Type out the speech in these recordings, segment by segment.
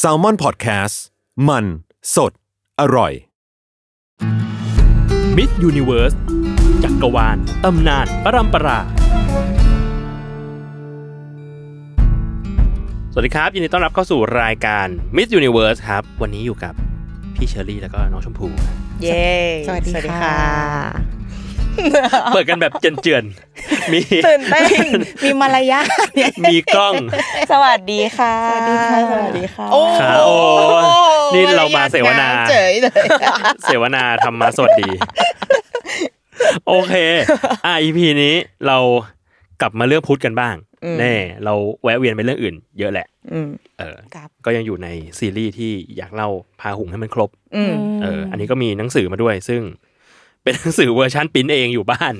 s a l ม o n PODCAST มัน สด อร่อยมิ s ยูนิเวิร์สจักรวาลตำนาน ประรำปรา สวัสดีครับยินดีต้อนรับเข้าสู่รายการมิ s ยูนิเวิร์สครับ วันนี้อยู่กับพี่เชอรี่แล้วก็น้องชมพูเย้ สวัสดีค่ะเปิดกันแบบเจือนมีตื่นเต้น มีมารยาทมีกล้อง สวัสดีค่ะ สวัสดีค่ะ สวัสดีค่ะ โอ้โห นี่เรามาเสวนาเฉยเลยเสวนาทำมาสวัสดี โอเค อ่ะพีนี้เรากลับมาเรื่องพุทธกันบ้าง แน่ เราแวะเวียนไปเรื่องอื่นเยอะแหละเออก็ยังอยู่ในซีรีส์ที่อยากเล่าพาหุงให้มันครบเอออันนี้ก็มีหนังสือมาด้วยซึ่งเป็นหนังสือเวอร์ชันปิ้นเองอยู่บ้าน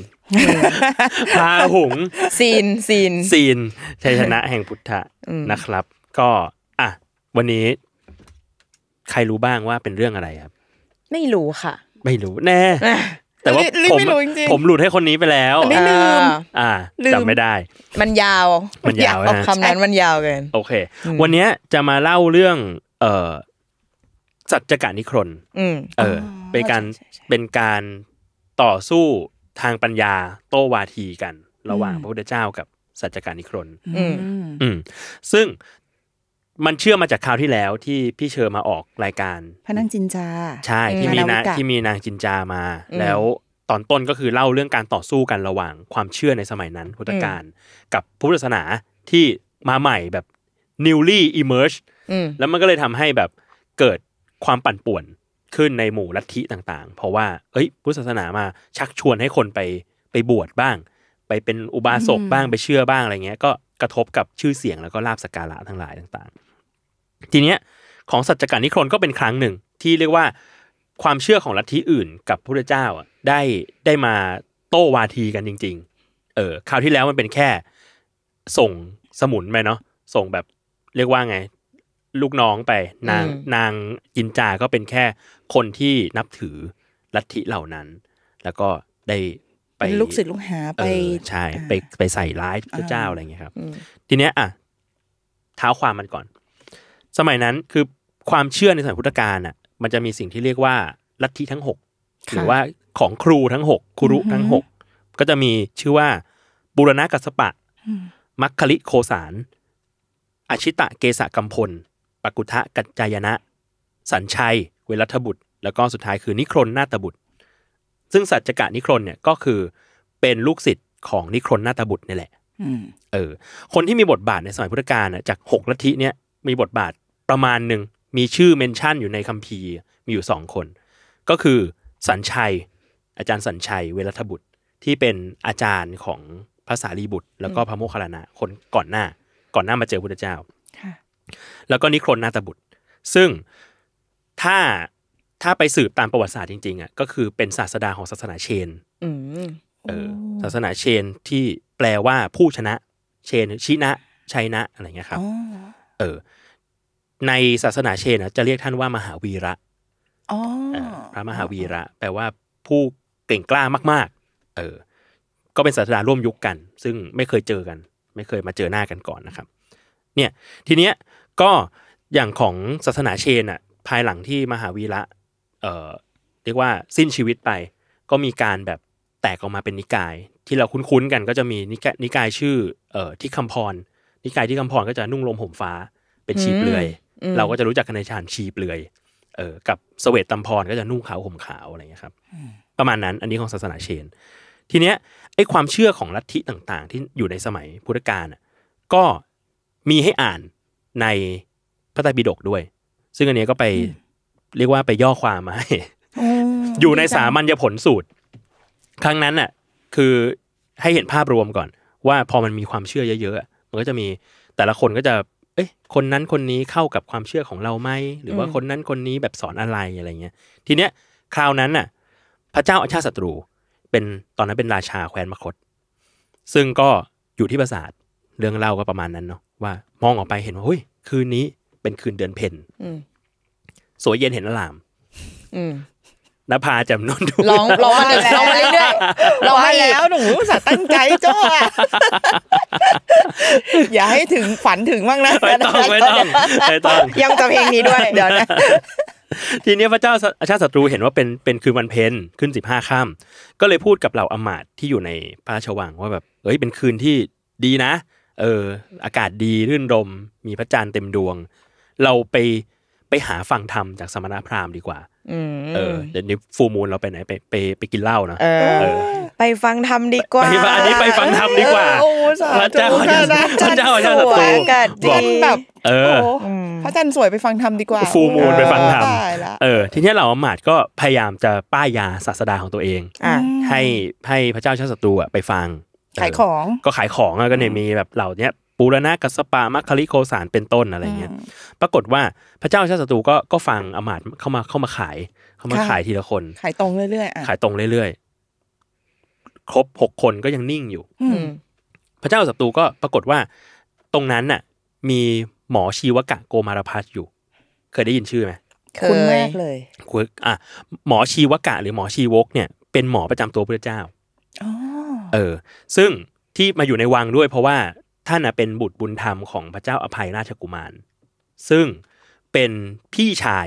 พาหุงซีนซีนซีนชัยชนะแห่งพุทธะนะครับ ก็อ่ะ วันนี้ ใครรู้บ้างว่าเป็นเรื่องอะไรครับ ไม่รู้ค่ะ ไม่รู้แน่ แต่ว่าผมผมหลุดให้คนนี้ไปแล้วไม่ลืมอ่าจำไม่ได้ มันยาวมันยาวนะคำนั้นมันยาวเกินโอเค วันนี้จะมาเล่าเรื่อง เอ่อสัจจการนิครนเออเป็นการเป็นการต่อสู้ทางปัญญาโต้วาทีกัน ระหว่างพระพุทธเจ้ากับสัจการนิครนอืมซึ่งมันเชื่อมาจากคราวที่แล้วที่พี่เชิญมาออกรายการพระนางจินจาใช่ที่มีนางที่มีนางจินจามา แล้วตอนต้นก็คือเล่าเรื่องการต่อสู้กันระหว่าง ความเชื่อในสมัยนั้นพุทธกาลกับพุทธศาสนาที่มาใหม่แบบ newly emerge แล้วมันก็เลยทำให้แบบเกิดความปั่นป่วนขึ้นในหมู่ลัทธิต่าง ๆ เพราะว่าเอ้ย พุทธศาสนามาชักชวนให้คนไปไปบวชบ้าง ไปเป็นอุบาสกบ้างไปเชื่อบ้างอะไรเงี้ย ก็กระทบกับชื่อเสียงแล้วก็ลาบสกการะทั้งหลายต่างๆ ทีเนี้ยของสัจจการนิครนก็เป็นครั้งหนึ่งที่เรียกว่าความเชื่อของลัทธิอื่นกับพระเจ้าอ่ะได้ได้มาโต้วาทีกันจริง ๆ เออคราวที่แล้วมันเป็นแค่ส่งสมุนไปเนาะส่งแบบเรียกว่าไงลูกน้องไป นางนางจินจา ก็เป็นแค่คนที่นับถือลัทธิเหล่านั้น แล้วก็ ได้ไปลูกศิษย์ลูกหาไปใช่ไปไปใส่ร้ายพระเจ้าอะไรอย่างเงี้ยครับทีเนี้ยอ่ะเท้าความมันก่อน สมัยนั้นคือความเชื่อในสมัยพุทธกาลอ่ะ มันจะมีสิ่งที่เรียกว่าลัทธิทั้งหกหรือว่าของครูทั้งหกครุทั้งหกก็จะมีชื่อว่าบุรณะกัสปะ มัคคลิโคสารอชิตะเกษะกัมพลปกุทะกัจจายนะสัญชัย เวรัตบุตร แล้วก็สุดท้ายคือนิครนนาตบุตร ซึ่งสัจจกะนิครนเนี่ย ก็คือเป็นลูกศิษย์ของนิครนนาตบุตรนี่แหละเออ คนที่มีบทบาทในสมัยพุทธกาลจากหกลัทธิเนี่ยมีบทบาทประมาณหนึ่งมีชื่อเมนชั่นอยู่ในคัมภีร์ มีอยู่สองคน ก็คือสัญชัย อาจารย์สัญชัย เวรัตบุตรที่เป็นอาจารย์ของภาษาลีบุตร แล้วก็พระโมคคัลลานะคนก่อนหน้าก่อนหน้ามาเจอพุทธเจ้าแล้วก็นิโครนนาตบุตร ซึ่งถ้าถ้าไปสืบตามประวัติศาสตร์จริงๆอ่ะก็คือเป็นศาสดาของศาสนาเชนศาสนาเชนที่แปลว่าผู้ชนะ เชนชินะชัยนะอะไรเงี้ยครับเออ ในศาสนาเชนจะเรียกท่านว่ามหาวีระพระมหาวีระ แปลว่าผู้เก่งกล้ามาก ๆ เออ ก็เป็นศาสดาร่วมยุคกัน ซึ่งไม่เคยเจอกัน ไม่เคยมาเจอหน้ากันก่อนนะครับ เนี่ย ทีเนี้ยก็อย่างของศาสนาเชนอ่ะภายหลังที่มหาวีระเอ่อเรียกว่าสิ้นชีวิตไป ก็มีการแบบแตกออกมาเป็นนิกาย ที่เราคุ้นๆกันก็จะมีนิกายนิกายชื่อเอ่อที่คำพร นิกายที่คำพรก็จะนุ่งลมห่มฟ้าเป็นชีเปลือย เราก็จะรู้จักกันในชานชีเปลือยเออกับสเวตตัมพรก็จะนุ่งขาวห่มขาวอะไรอย่างนี้ครับประมาณนั้นอันนี้ของศาสนาเชน ทีเนี้ยไอความเชื่อของลัทธิต่าง ๆ ที่อยู่ในสมัยพุทธกาลก็มีให้อ่านในพระไตรปิฎกด้วย ซึ่งอันนี้ก็ไปเรียกว่าไปย่อความมาอยู่ในสามัญญผลสูตร ครั้งนั้นน่ะ คือให้เห็นภาพรวมก่อน ว่าพอมันมีความเชื่อเยอะๆมันก็จะมีแต่ละคนก็จะ เอ้ยคนนั้นคนนี้เข้ากับความเชื่อของเราไหมหรือว่าคนนั้นคนนี้แบบสอนอะไรอะไรเงี้ยทีเนี้ยคราวนั้นน่ะ พระเจ้าอาชาติศัตรู เป็นตอนนั้นเป็นราชาแคว้นมคตซึ่งก็อยู่ที่ปราสาทเรื่องเล่าก็ประมาณนั้นเนาะว่ามองออกไปเห็นว่าเฮ้ยคืนนี้เป็นคืนเดือนเพ็ญสวยเย็นเห็นอลามนภาจำนนดูลองลองมาลองมาเรื่อยๆลองมาแล้วหนูสาตั้งใจจ้ออย่าให้ถึงฝันถึงบ้างนะไม่ต้องไม่ต้องไม่ต้องยังจะเพลงนี้ด้วยเดี๋ยวนะทีนี้พระเจ้าอาชาติศัตรูเห็นว่าเป็นเป็นคืนวันเพ็ญขึ้นสิบห้าค่ำก็เลยพูดกับเหล่าอมาตที่อยู่ในพระราชวังว่าแบบเอ้ยเป็นคืนที่ดีนะเอออากาศดีรื่นรมมีพระจันทร์เต็มดวง เราไปไปหาฟังธรรมจากสมณพราหมณ์ดีกว่าเออเดี๋ยวนี้ฟูมูลเราไปไหนไปไปไปกินเหล้าเนาะไปฟังธรรมดีกว่าอันนี้ไปฟังธรรมดีกว่าพระเจ้าพระเจ้าพระเจ้าสวยบอกแบบ เออพระจันทร์สวยไปฟังธรรมดีกว่า ฟูมูลไปฟังธรรมเออทีนี้เราอมาดก็พยายามจะป้ายยาศาสดาของตัวเองให้ให้พระเจ้าชาติศัตรูไปฟังขายของก็ขายของก็เนี่ยมีแบบเหล่านี้ปูรณะกัสปามัคคลิโคสารเป็นต้นอะไรเงี้ยปรากฏว่าพระเจ้าชาติศัตรูก็ก็ฟังอมาตเข้ามาเข้ามาขายเข้ามาขายทีละคน ขายตรงเรื่อยๆขายตรงเรื่อยๆครบหกคนก็ยังนิ่งอยู่ อืพระเจ้าศัตรูก็ปรากฏว่า ตรงนั้นน่ะ มีหมอชีวกะโกมารพัทอยู่ เคยได้ยินชื่อไหมคุมากเลยคุณอ่ะหมอชีวกะหรือหมอชีวกเนี่ย เป็นหมอประจำตัวพระเจ้าเออ ซึ่งที่มาอยู่ในวังด้วย เพราะว่าท่านเป็นบุตรบุญธรรมของพระเจ้าอภัยราชกุมาร ซึ่งเป็นพี่ชาย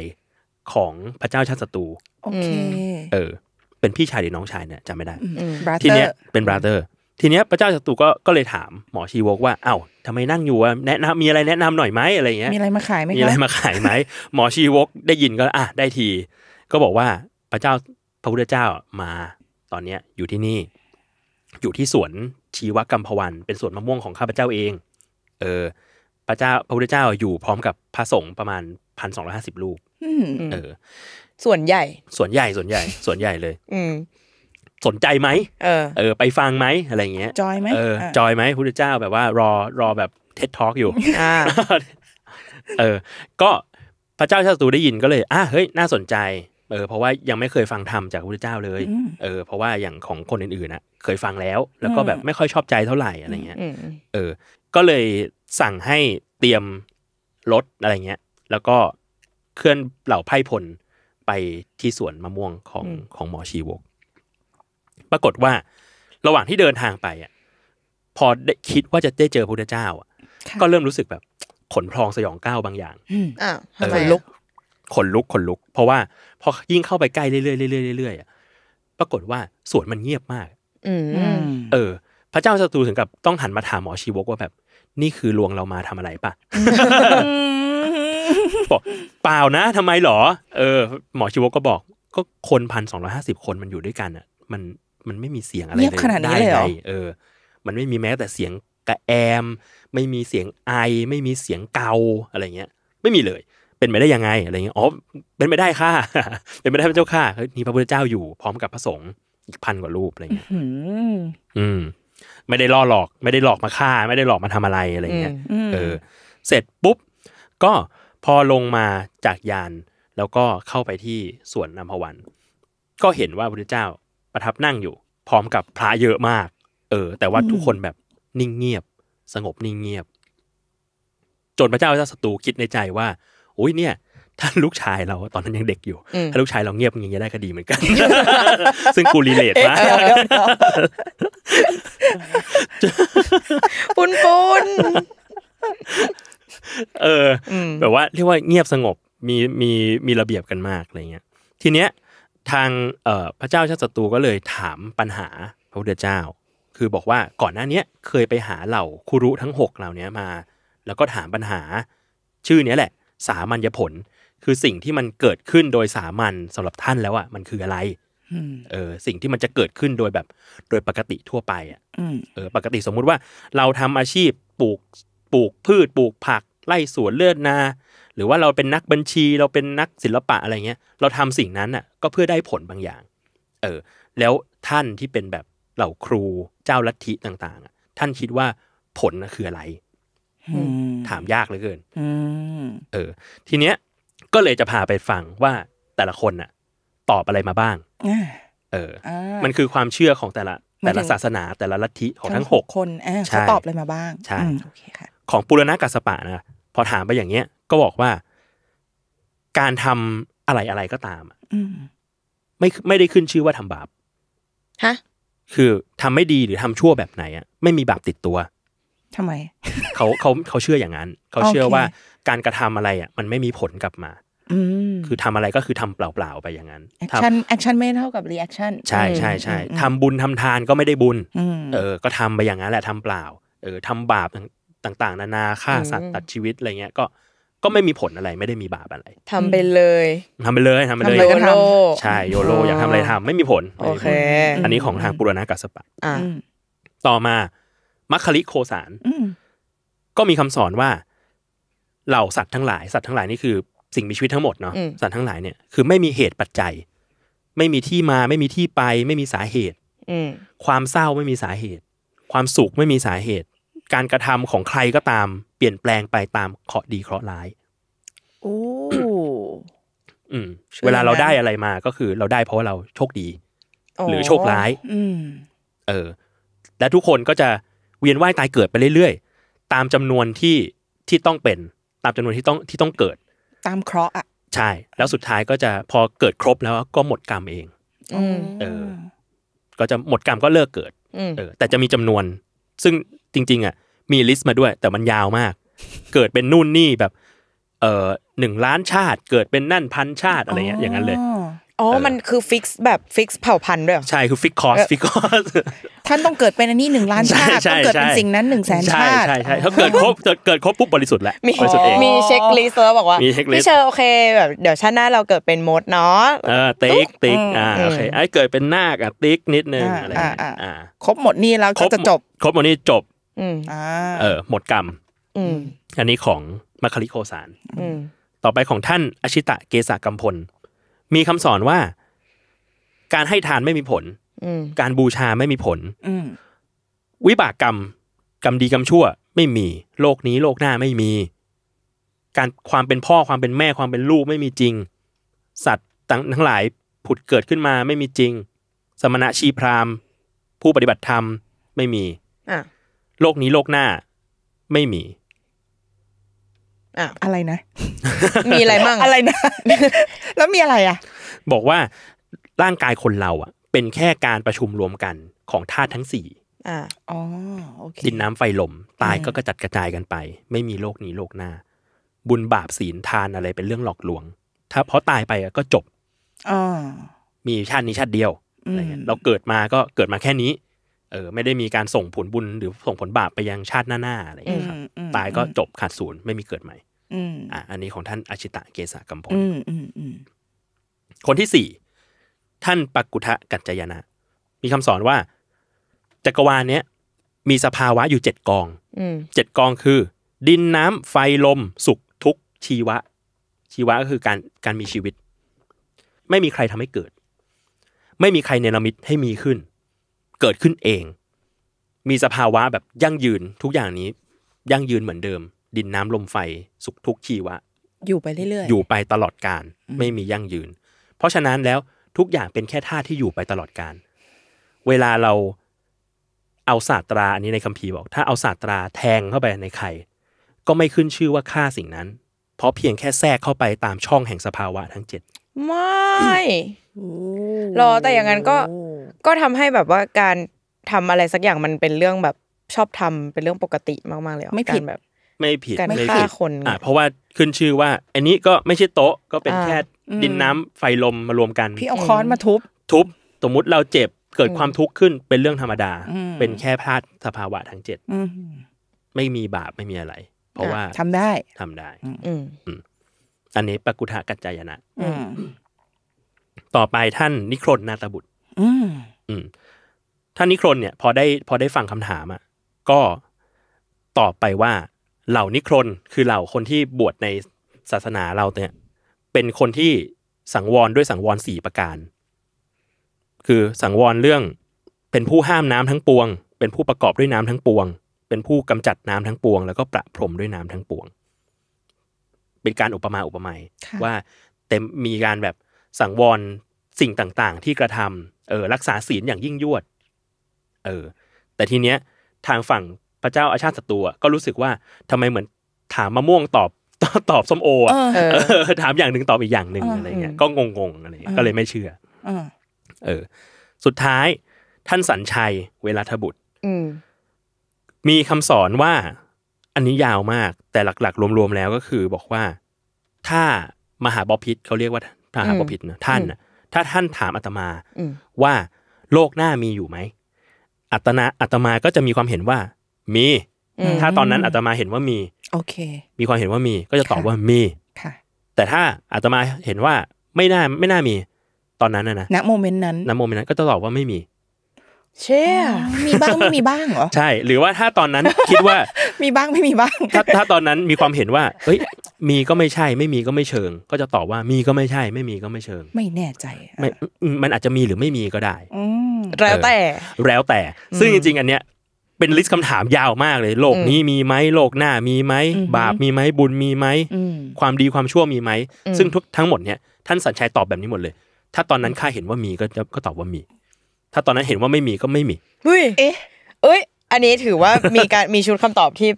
ของพระเจ้าชาติศัตรูโอเค เออ เป็นพี่ชายหรือน้องชายเนี่ยจำไม่ได้ทีเนี้ยเป็นบราเธอร์ทีเนี้ยพระเจ้าศัตรูก็ก็เลยถามหมอชีวกว่าเอ้าทำไมนั่งอยู่แนะนำมีอะไรแนะนำหน่อยไหมอะไรเงี้ยมีอะไรมาขายไหมมีอะไรมาขายไหมหมอชีวกได้ยินก็อ่ะได้ที ก็บอกว่าพระเจ้าพระพุทธเจ้ามาตอนเนี้ยอยู่ที่นี่อยู่ที่สวนชีวกรรมพวันเป็นสวนมะม่วงของข้าพเจ้าเอง เออ พระเจ้าพระพุทธเจ้าอยู่พร้อมกับพระสงฆ์ประมาณพันสองร้อยห้าสิบรูปเออ ส่วนใหญ่ ส่วนใหญ่ ส่วนใหญ่ ส่วนใหญ่เลย อืสนใจไหม เออ เออ ไปฟังไหมอะไรเงี้ย จอยไหมเออ จอยไหมพุทธเจ้าแบบว่า รอรอแบบเท็ดทอกอยู่เออ ก็พระเจ้าชาตูได้ยินก็เลยอ่ะเฮ้ย น่าสนใจ เออ เพราะว่ายังไม่เคยฟังธรรมจากพระพุทธเจ้าเลย เออ เพราะว่าอย่างของคนอื่นๆนะเคยฟังแล้วแล้วก็แบบไม่ค่อยชอบใจเท่าไหร่อะไรเงี้ยเออ ก็เลยสั่งให้เตรียมรถอะไรเงี้ยแล้วก็เคลื่อนเหล่าไพ่พลไปที่สวนมะม่วงของของหมอชีวก ปรากฏว่า ระหว่างที่เดินทางไปอ่ะพอได้คิดว่าจะได้เจอพระเจ้า อ่ะ ก็เริ่มรู้สึกแบบขนพลองสยองก้าวบางอย่างอ้าวทลุกขนลุกขนลุก เพราะว่าพอยิ่งเข้าไปใกล้เรื่อยๆเรื่อยๆเรื่อยๆปรากฏว่าสวนมันเงียบมากเออ พระเจ้าศัตรูถึงกับต้องหันมาถามหมอชีวกว่าแบบ นี่คือลวงเรามาทำอะไรปะบอกเปล่านะ ทำไมหรอ เออหมอชีวกก็บอกก็คนพันสองร้อยห้าสิบคนมันอยู่ด้วยกันอ่ะมันมันไม่มีเสียงอะไรเลยได้ไงเออ มันไม่มีแม้แต่เสียงกระแอม ไม่มีเสียงไอไม่มีเสียงเกาอะไรเงี้ย ไม่มีเลย เป็นไปได้ยังไงอะไรเงี้ยอ๋อเป็นไปได้ค่ะเป็นไปได้พระเจ้าค่ะนี่พระพุทธเจ้าอยู่พร้อมกับพระสงฆ์อีกพันกว่ารูปอะไรเงี้ยอืม ไม่ได้ล่อหลอก ไม่ได้หลอกมาฆ่า ไม่ได้หลอกมาทำอะไรอะไรเงี้ย เออ เสร็จปุ๊บ ก็พอลงมาจากยาน แล้วก็เข้าไปที่สวนน้ำพวัน ก็เห็นว่าพระเจ้าประทับนั่งอยู่ พร้อมกับพระเยอะมาก เออ แต่ว่าทุกคนแบบนิ่งเงียบ สงบนิ่งเงียบ จนพระเจ้าเจ้าศัตรูคิดในใจว่า อุ้ยเนี่ยถ้าลูกชายเราตอนนั้นยังเด็กอยู่ ถ้าลูกชายเราเงียบอย่างเงี้ยได้ก็ดีเหมือนกัน ซึ่งกูรีเลทมากปุนปุนเออ แบบว่าเรียกว่าเงียบสงบ มีมีมีระเบียบกันมากอะไรเงี้ย ทีเนี้ย ทางเอ่อพระเจ้าชาติศัตรูก็เลยถามปัญหา พระพุทธเจ้า คือบอกว่าก่อนหน้าเนี้ยเคยไปหาเหล่าครูรุทั้งหกเหล่านี้มา แล้วก็ถามปัญหา ชื่อเนี้ยแหละ สามัญญผลคือสิ่งที่มันเกิดขึ้นโดยสามัญสำหรับท่านแล้วอ่ะมันคืออะไรเออ สิ่งที่มันจะเกิดขึ้นโดยแบบ โดยปกติทั่วไป อ่ะเออปกติสมมุติว่าเราทำอาชีพปลูกปลูกพืช ปลูกผักไล่สวนเลือดนาหรือว่าเราเป็นนักบัญชี เราเป็นนักศิลปะอะไรเงี้ยเราทำสิ่งนั้นอ่ะ ก็เพื่อได้ผลบางอย่าง เออ แล้วท่านที่เป็นแบบเหล่าครูเจ้าลัทธิต่างๆท่านคิดว่าผลคืออะไรถามยากเหลือเกินเออ ทีเนี้ยก็เลยจะพาไปฟังว่าแต่ละคนน่ะ ตอบอะไรมาบ้าง เออ มันคือความเชื่อของแต่ละ แต่ละศาสนา แต่ละลัทธิของทั้งหกคนเขาตอบอะไรมาบ้างใช่ของปุรณะกัสปะนะพอถามไปอย่างเงี้ยก็บอกว่า การทำอะไรอะไรก็ตามไม่ไม่ได้ขึ้นชื่อว่าทำบาป ฮะ คือทำไม่ดีหรือทำชั่วแบบไหนอ่ะไม่มีบาปติดตัว ทำไม เขาเขาเขาเชื่ออย่างนั้น เขาเชื่อว่าการกระทำอะไรอ่ะมันไม่มีผลกลับมาคือทำอะไรก็คือทำเปล่าๆไปอย่างนั้นแอคชั่นแอคชั่นไม่เท่ากับรีแอคชั่นใช่ใช่ใช่ทำบุญทำทานก็ไม่ได้บุญเออ ก็ทำไปอย่างนั้นแหละทำเปล่า เออทาบาปต่าง ๆ นานาฆ่าสัตว์ตัดชีวิตอะไรเงี้ยก็ก็ไม่มีผลอะไร ไม่ได้มีบาปอะไร ทำไปเลย ทำไปเลยทำไปเลยโยโลใช่โยโลอยากทำอะไรทำไม่มีผลโอเค อันนี้ของทางปุรณะกัสปะต่อมามัคคลิโคสารก็มีคำสอนว่าเหล่าสัตว์ทั้งหลาย สัตว์ทั้งหลายนี่คือสิ่งมีชีวิตทั้งหมดเนาะ สัตว์ทั้งหลายเนี่ยคือไม่มีเหตุปัจจัย ไม่มีที่มา ไม่มีที่ไป ไม่มีสาเหตุ ความเศร้าไม่มีสาเหตุ ความสุขไม่มีสาเหตุ การกระทำของใครก็ตาม เปลี่ยนแปลงไปตามเคราะดีเคราะห์ร้ายโอ้เวลาเราได้อะไรมาก็คือเราได้เพราะว่าเราโชคดี หรือโชคร้ายเออและทุกคนก็จะเวียนว่ายตายเกิดไปเรื่อยๆ ตามจำนวนที่ที่ต้องเป็นตามจำนวนที่ต้องที่ต้องเกิด ตามเคราะห์อ่ะ ใช่ แล้วสุดท้ายก็จะพอเกิดครบแล้วก็หมดกรรมเองเออ ก็จะหมดกรรมก็เลิกเกิดเออ แต่จะมีจำนวน ซึ่งจริง ๆอ่ะมีลิสต์มาด้วยแต่มันยาวมาก เกิดเป็นนู่นนี่แบบ เออหนึ่งล้านชาติเกิดเป็นนั่นพันชาติอะไรเงี้ยอย่างนั้นเลยอ๋อ มันคือฟิกซ์แบบฟิกซ์เผ่าพันธุ์ด้วยใช่คือฟิกคอสฟิกคอสท่านต้องเกิดเป็นอันนี้หนึ่งล้านชาติต้องเกิดเป็นสิ่งนั้นหนึ่งแสนชาติใช่ใช่เขาเกิดครบเกิดครบปุ๊บบริสุทธิ์แล้วบริสุทธิ์เองมีเช็คลิสต์แล้วบอกว่าพี่เชอร์โอเคแบบเดี๋ยวชาติหน้าเราเกิดเป็นมดเนาะเออติ๊กติ๊กอ่าโอเคไอ้เกิดเป็นนาคอ่ะติ๊กนิดนึงอะไรอ่าครบหมดนี่แล้วก็จะจบ ครบหมดนี่จบอืมอ่าเออหมดกรรมอืมอันนี้ของมัคคิริโคสารต่อไปของท่านอชิตะเกษกัมพลมีคำสอนว่า การให้ทานไม่มีผล การบูชาไม่มีผล วิบากกรรม กรรมดีกรรมชั่วไม่มี โลกนี้โลกหน้าไม่มี การความเป็นพ่อความเป็นแม่ความเป็นลูกไม่มีจริง สัตว์ทั้งหลายผุดเกิดขึ้นมาไม่มีจริง สมณะชีพราหมณ์ ผู้ปฏิบัติธรรมไม่มี โลกนี้โลกหน้าไม่มีอ่ะอะไรนะ มีอะไรมั่งอะไรนะแล้วมีอะไรอ่ะ บอกว่าร่างกายคนเราอ่ะ เป็นแค่การประชุมรวมกันของธาตุทั้งสี่อ่าอ๋อโอเคดินน้ำไฟลม ตายก็กระจัดกระจายกันไป ไม่มีโลกนี้โลกหน้า บุญบาปศีลทานอะไรเป็นเรื่องหลอกลวง ถ้าเพราะตายไปก็จบอมีชาตินี้ชาติเดียวอะไรเงี้ยเราเกิดมาก็เกิดมาแค่นี้เออไม่ได้มีการส่งผลบุญหรือส่งผลบาปไปยังชาติหน้า ๆ อะไรอย่างเงี้ยครับ ตายก็จบขาดศูนย์ ไม่มีเกิดใหม่อ่าอันนี้ของท่านอาชิตะเกษกัมพลคนที่สี่ท่านปักกุทะกัจจยนะ มีคำสอนว่า จักรวาลเนี้ยมีสภาวะอยู่เจ็ดกองเจ็ดกองคือ ดินน้ำไฟลมสุขทุกชีวะ ชีวะก็คือการการมีชีวิต ไม่มีใครทำให้เกิด ไม่มีใครเนรมิตให้มีขึ้นเกิดขึ้นเอง มีสภาวะแบบยั่งยืน ทุกอย่างนี้ยั่งยืนเหมือนเดิม ดินน้ำลมไฟสุขทุกข์ีวะ อยู่ไปเรื่อยๆอยู่ไปตลอดการ ไม่มียั่งยืน เพราะฉะนั้นแล้วทุกอย่างเป็นแค่ธาตุที่อยู่ไปตลอดการ เวลาเราเอาศาสตราอันนี้ในคัมภีร์บอก ถ้าเอาศาสตราแทงเข้าไปในไข่ก็ไม่ขึ้นชื่อว่าฆ่าสิ่งนั้น เพราะเพียงแค่แทรกเข้าไปตามช่องแห่งสภาวะทั้งเจ็ดไม่รอแต่อย่างนั้นก็ก็ทำให้แบบว่าการทำอะไรสักอย่างมันเป็นเรื่องแบบชอบทำเป็นเรื่องปกติมากๆเลยไม่ผิดแบบ ไม่ผิดไม่ฆ่าคน อ่าเพราะว่าขึ้นชื่อว่า อันนี้ก็ไม่ใช่โต๊ะก็เป็นแค่ดินน้ำไฟลมมารวมกันพี่เอาค้อนมาทุบทุบสมมุติเราเจ็บเกิดความทุกข์ขึ้นเป็นเรื่องธรรมดา เป็นแค่พลาดสภาวะทางเจ็บไม่มีบาปไม่มีอะไร เพราะว่า ทำได้ทำได้อือันนี้ปกุทะกัจจายนะต่อไปท่านนิครนนาตบุตรืมท่านนิครนเนี่ยพอได้พอได้ฟังคำถามอะ่ะก็ตอบไปว่าเหล่านิครนคือเหล่าคนที่บวชในศาสนาเราเนี่ยเป็นคนที่สังวรด้วยสังวรสี่ประการคือสังวรเรื่องเป็นผู้ห้ามน้ำทั้งปวง เป็นผู้ประกอบด้วยน้ำทั้งปวง เป็นผู้กำจัดน้ำทั้งปวง แล้วก็ประพรมด้วยน้ำทั้งปวง เป็นการอุปมาอุปไมยว่าเต็มมีการแบบสังวรสิ่งต่างๆ ที่กระทำเออรักษาศีลอย่างยิ่งยวด เออ แต่ทีเนี้ยทางฝั่งพระเจ้าอาชาติศัตรูก็รู้สึกว่าทำไมเหมือนถามมะม่วงตอบ ตอบส้มโออ่ะถามอย่างหนึ่งตอบอีกอย่างหนึ่งอะไรเงี้ยก็งงๆอะไรก็เลยไม่เชื่อเออ สุดท้ายท่านสัญชัยเวลาทบุตรมีคำสอนว่า อันนี้ยาวมากแต่หลักๆ รวมๆแล้วก็คือบอกว่าถ้ามหาบพิษเขาเรียกว่ามหาบพิษนะท่านถ้าท่านถามอาตมาว่าโลกหน้ามีอยู่ไหมอัตนาอัตมาก็จะมีความเห็นว่า มีถ้าตอนนั้นอาตมาเห็นว่ามี โอเค มีความเห็นว่ามีก็จะตอบว่ามีค่ะ แต่ถ้าอาตมาเห็นว่าไม่น่าไม่น่ามีตอนนั้นนะนะณโมเมนต์นั้นณโมเมนต์นั้นก็จะตอบว่าไม่มีเช่ มีบ้างไม่มีบ้างเหรอใช่ หรือว่าถ้าตอนนั้นคิดว่า มีบ้างไม่มีบ้างถ้าถ้าตอนนั้นมีความเห็นว่าเฮ้ยมีก็ไม่ใช่ไม่มีก็ไม่เชิง ก็จะตอบว่ามีก็ไม่ใช่ ไม่มีก็ไม่เชิง ไม่แน่ใจไม่มันอาจจะมีหรือไม่มีก็ได้แล้วแต่ แล้วแต่ซึ่งจริงๆ อันเนี้ยเป็นลิสต์คำถามยาวมากเลย โลกนี้มีไหมโลกหน้ามีไหมบาปมีไหมบุญมีไหมความดีความชั่วมีไหมซึ่งทุกทั้งหมดเนี้ยท่านสัญชัยตอบแบบนี้หมดเลย ถ้าตอนนั้นข้าเห็นว่ามีก็ก็ตอบว่ามี ถ้าตอนนั้นเห็นว่าไม่มีก็ไม่มีเฮ้ยเอ๊ะ เอ้ยอันนี้ถือว่ามีการมีชุดคำตอบที่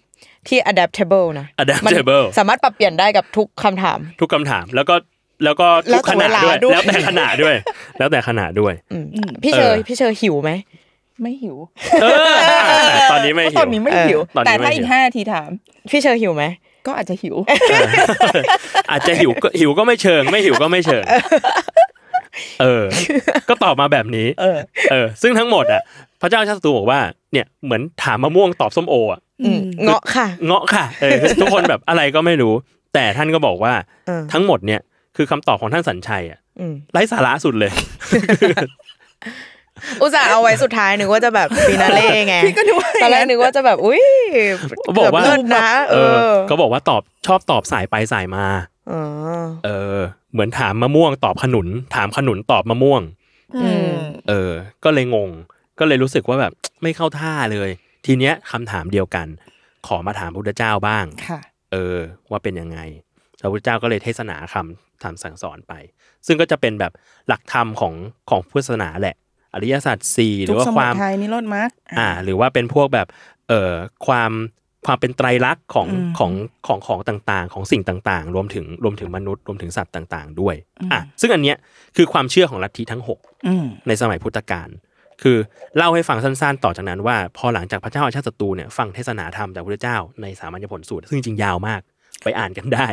ที่ adaptable นะ adaptable สามารถปรับเปลี่ยนได้กับทุกคำถาม ทุกคำถามแล้วก็ แล้วก็ทุกขนาดด้วยแล้วแต่ขนาดด้วย แล้วแต่ขนาดด้วยพี่เชยพี่เชยหิวไหมไม่หิวตอนนี้ไม่หิวตอนนี้ไม่หิวแต่ถ้าอีกห้าทีถาม พี่เชยหิวไหมก็อาจจะหิวอาจจะหิวก็หิวก็ไม่เชิง ไม่หิวก็ไม่เชิง เออ ก็ตอบมาแบบนี้ เออซึ่งทั้งหมดอ่ะระเจ้าชาติตูบอกว่าเนี่ย เหมือนถามมะม่วงตอบส้มโออ่ะเงาะค่ะเงาะค่ะเออทุกคนแบบอะไรก็ไม่รู้ แต่ท่านก็บอกว่า ทั้งหมดเนี่ย คือคำตอบของท่านสัญชัยอ่ะไร้สาระสุดเลยอุตส่าห์เอาไว้สุดท้ายนึกว่าจะแบบฟินาเล่ไงพี่ก็นวตอนแรกนึกว่าจะแบบ อุ้ยบอกว่านะเออเขาบอกว่าตอบชอบตอบสายไปสายมาเออ เหมือนถามมะม่วงตอบขนุน ถามขนุนตอบมะม่วงเออก็เลยงงก็เลยรู้สึกว่าแบบไม่เข้าท่าเลย ทีเนี้ยคำถามเดียวกัน ขอมาถามพระพุทธเจ้าบ้างเออว่าเป็นยังไงพระพุทธเจ้าก็เลยเทศนาคำทสั่งสอนไป ซึ่งก็จะเป็นแบบหลักธรรมของของพุทธศาสนาแหละ อริยสัจสี่หรือว่าความไทยนิโรธมรรคอ่าหรือว่าเป็นพวกแบบเอ่อความความเป็นไตรลักษณ์ของของของของต่างๆ ของสิ่งต่างๆ รวมถึงรวมถึงมนุษย์รวมถึงสัตว์ต่าง ๆด้วยอ่ะซึ่งอันเนี้ยคือความเชื่อของลัทธิทั้งหกในสมัยพุทธกาลคือ เล่าให้ฟังสั้นๆต่อจากนั้นว่า พอหลังจากพระเจ้าอาชาติศัตรูเนี่ยฟังเทศนาธรรมจากพระเจ้าในสามัญญผลสูตร ซึ่งจริงยาวมาก ไปอ่านกันได้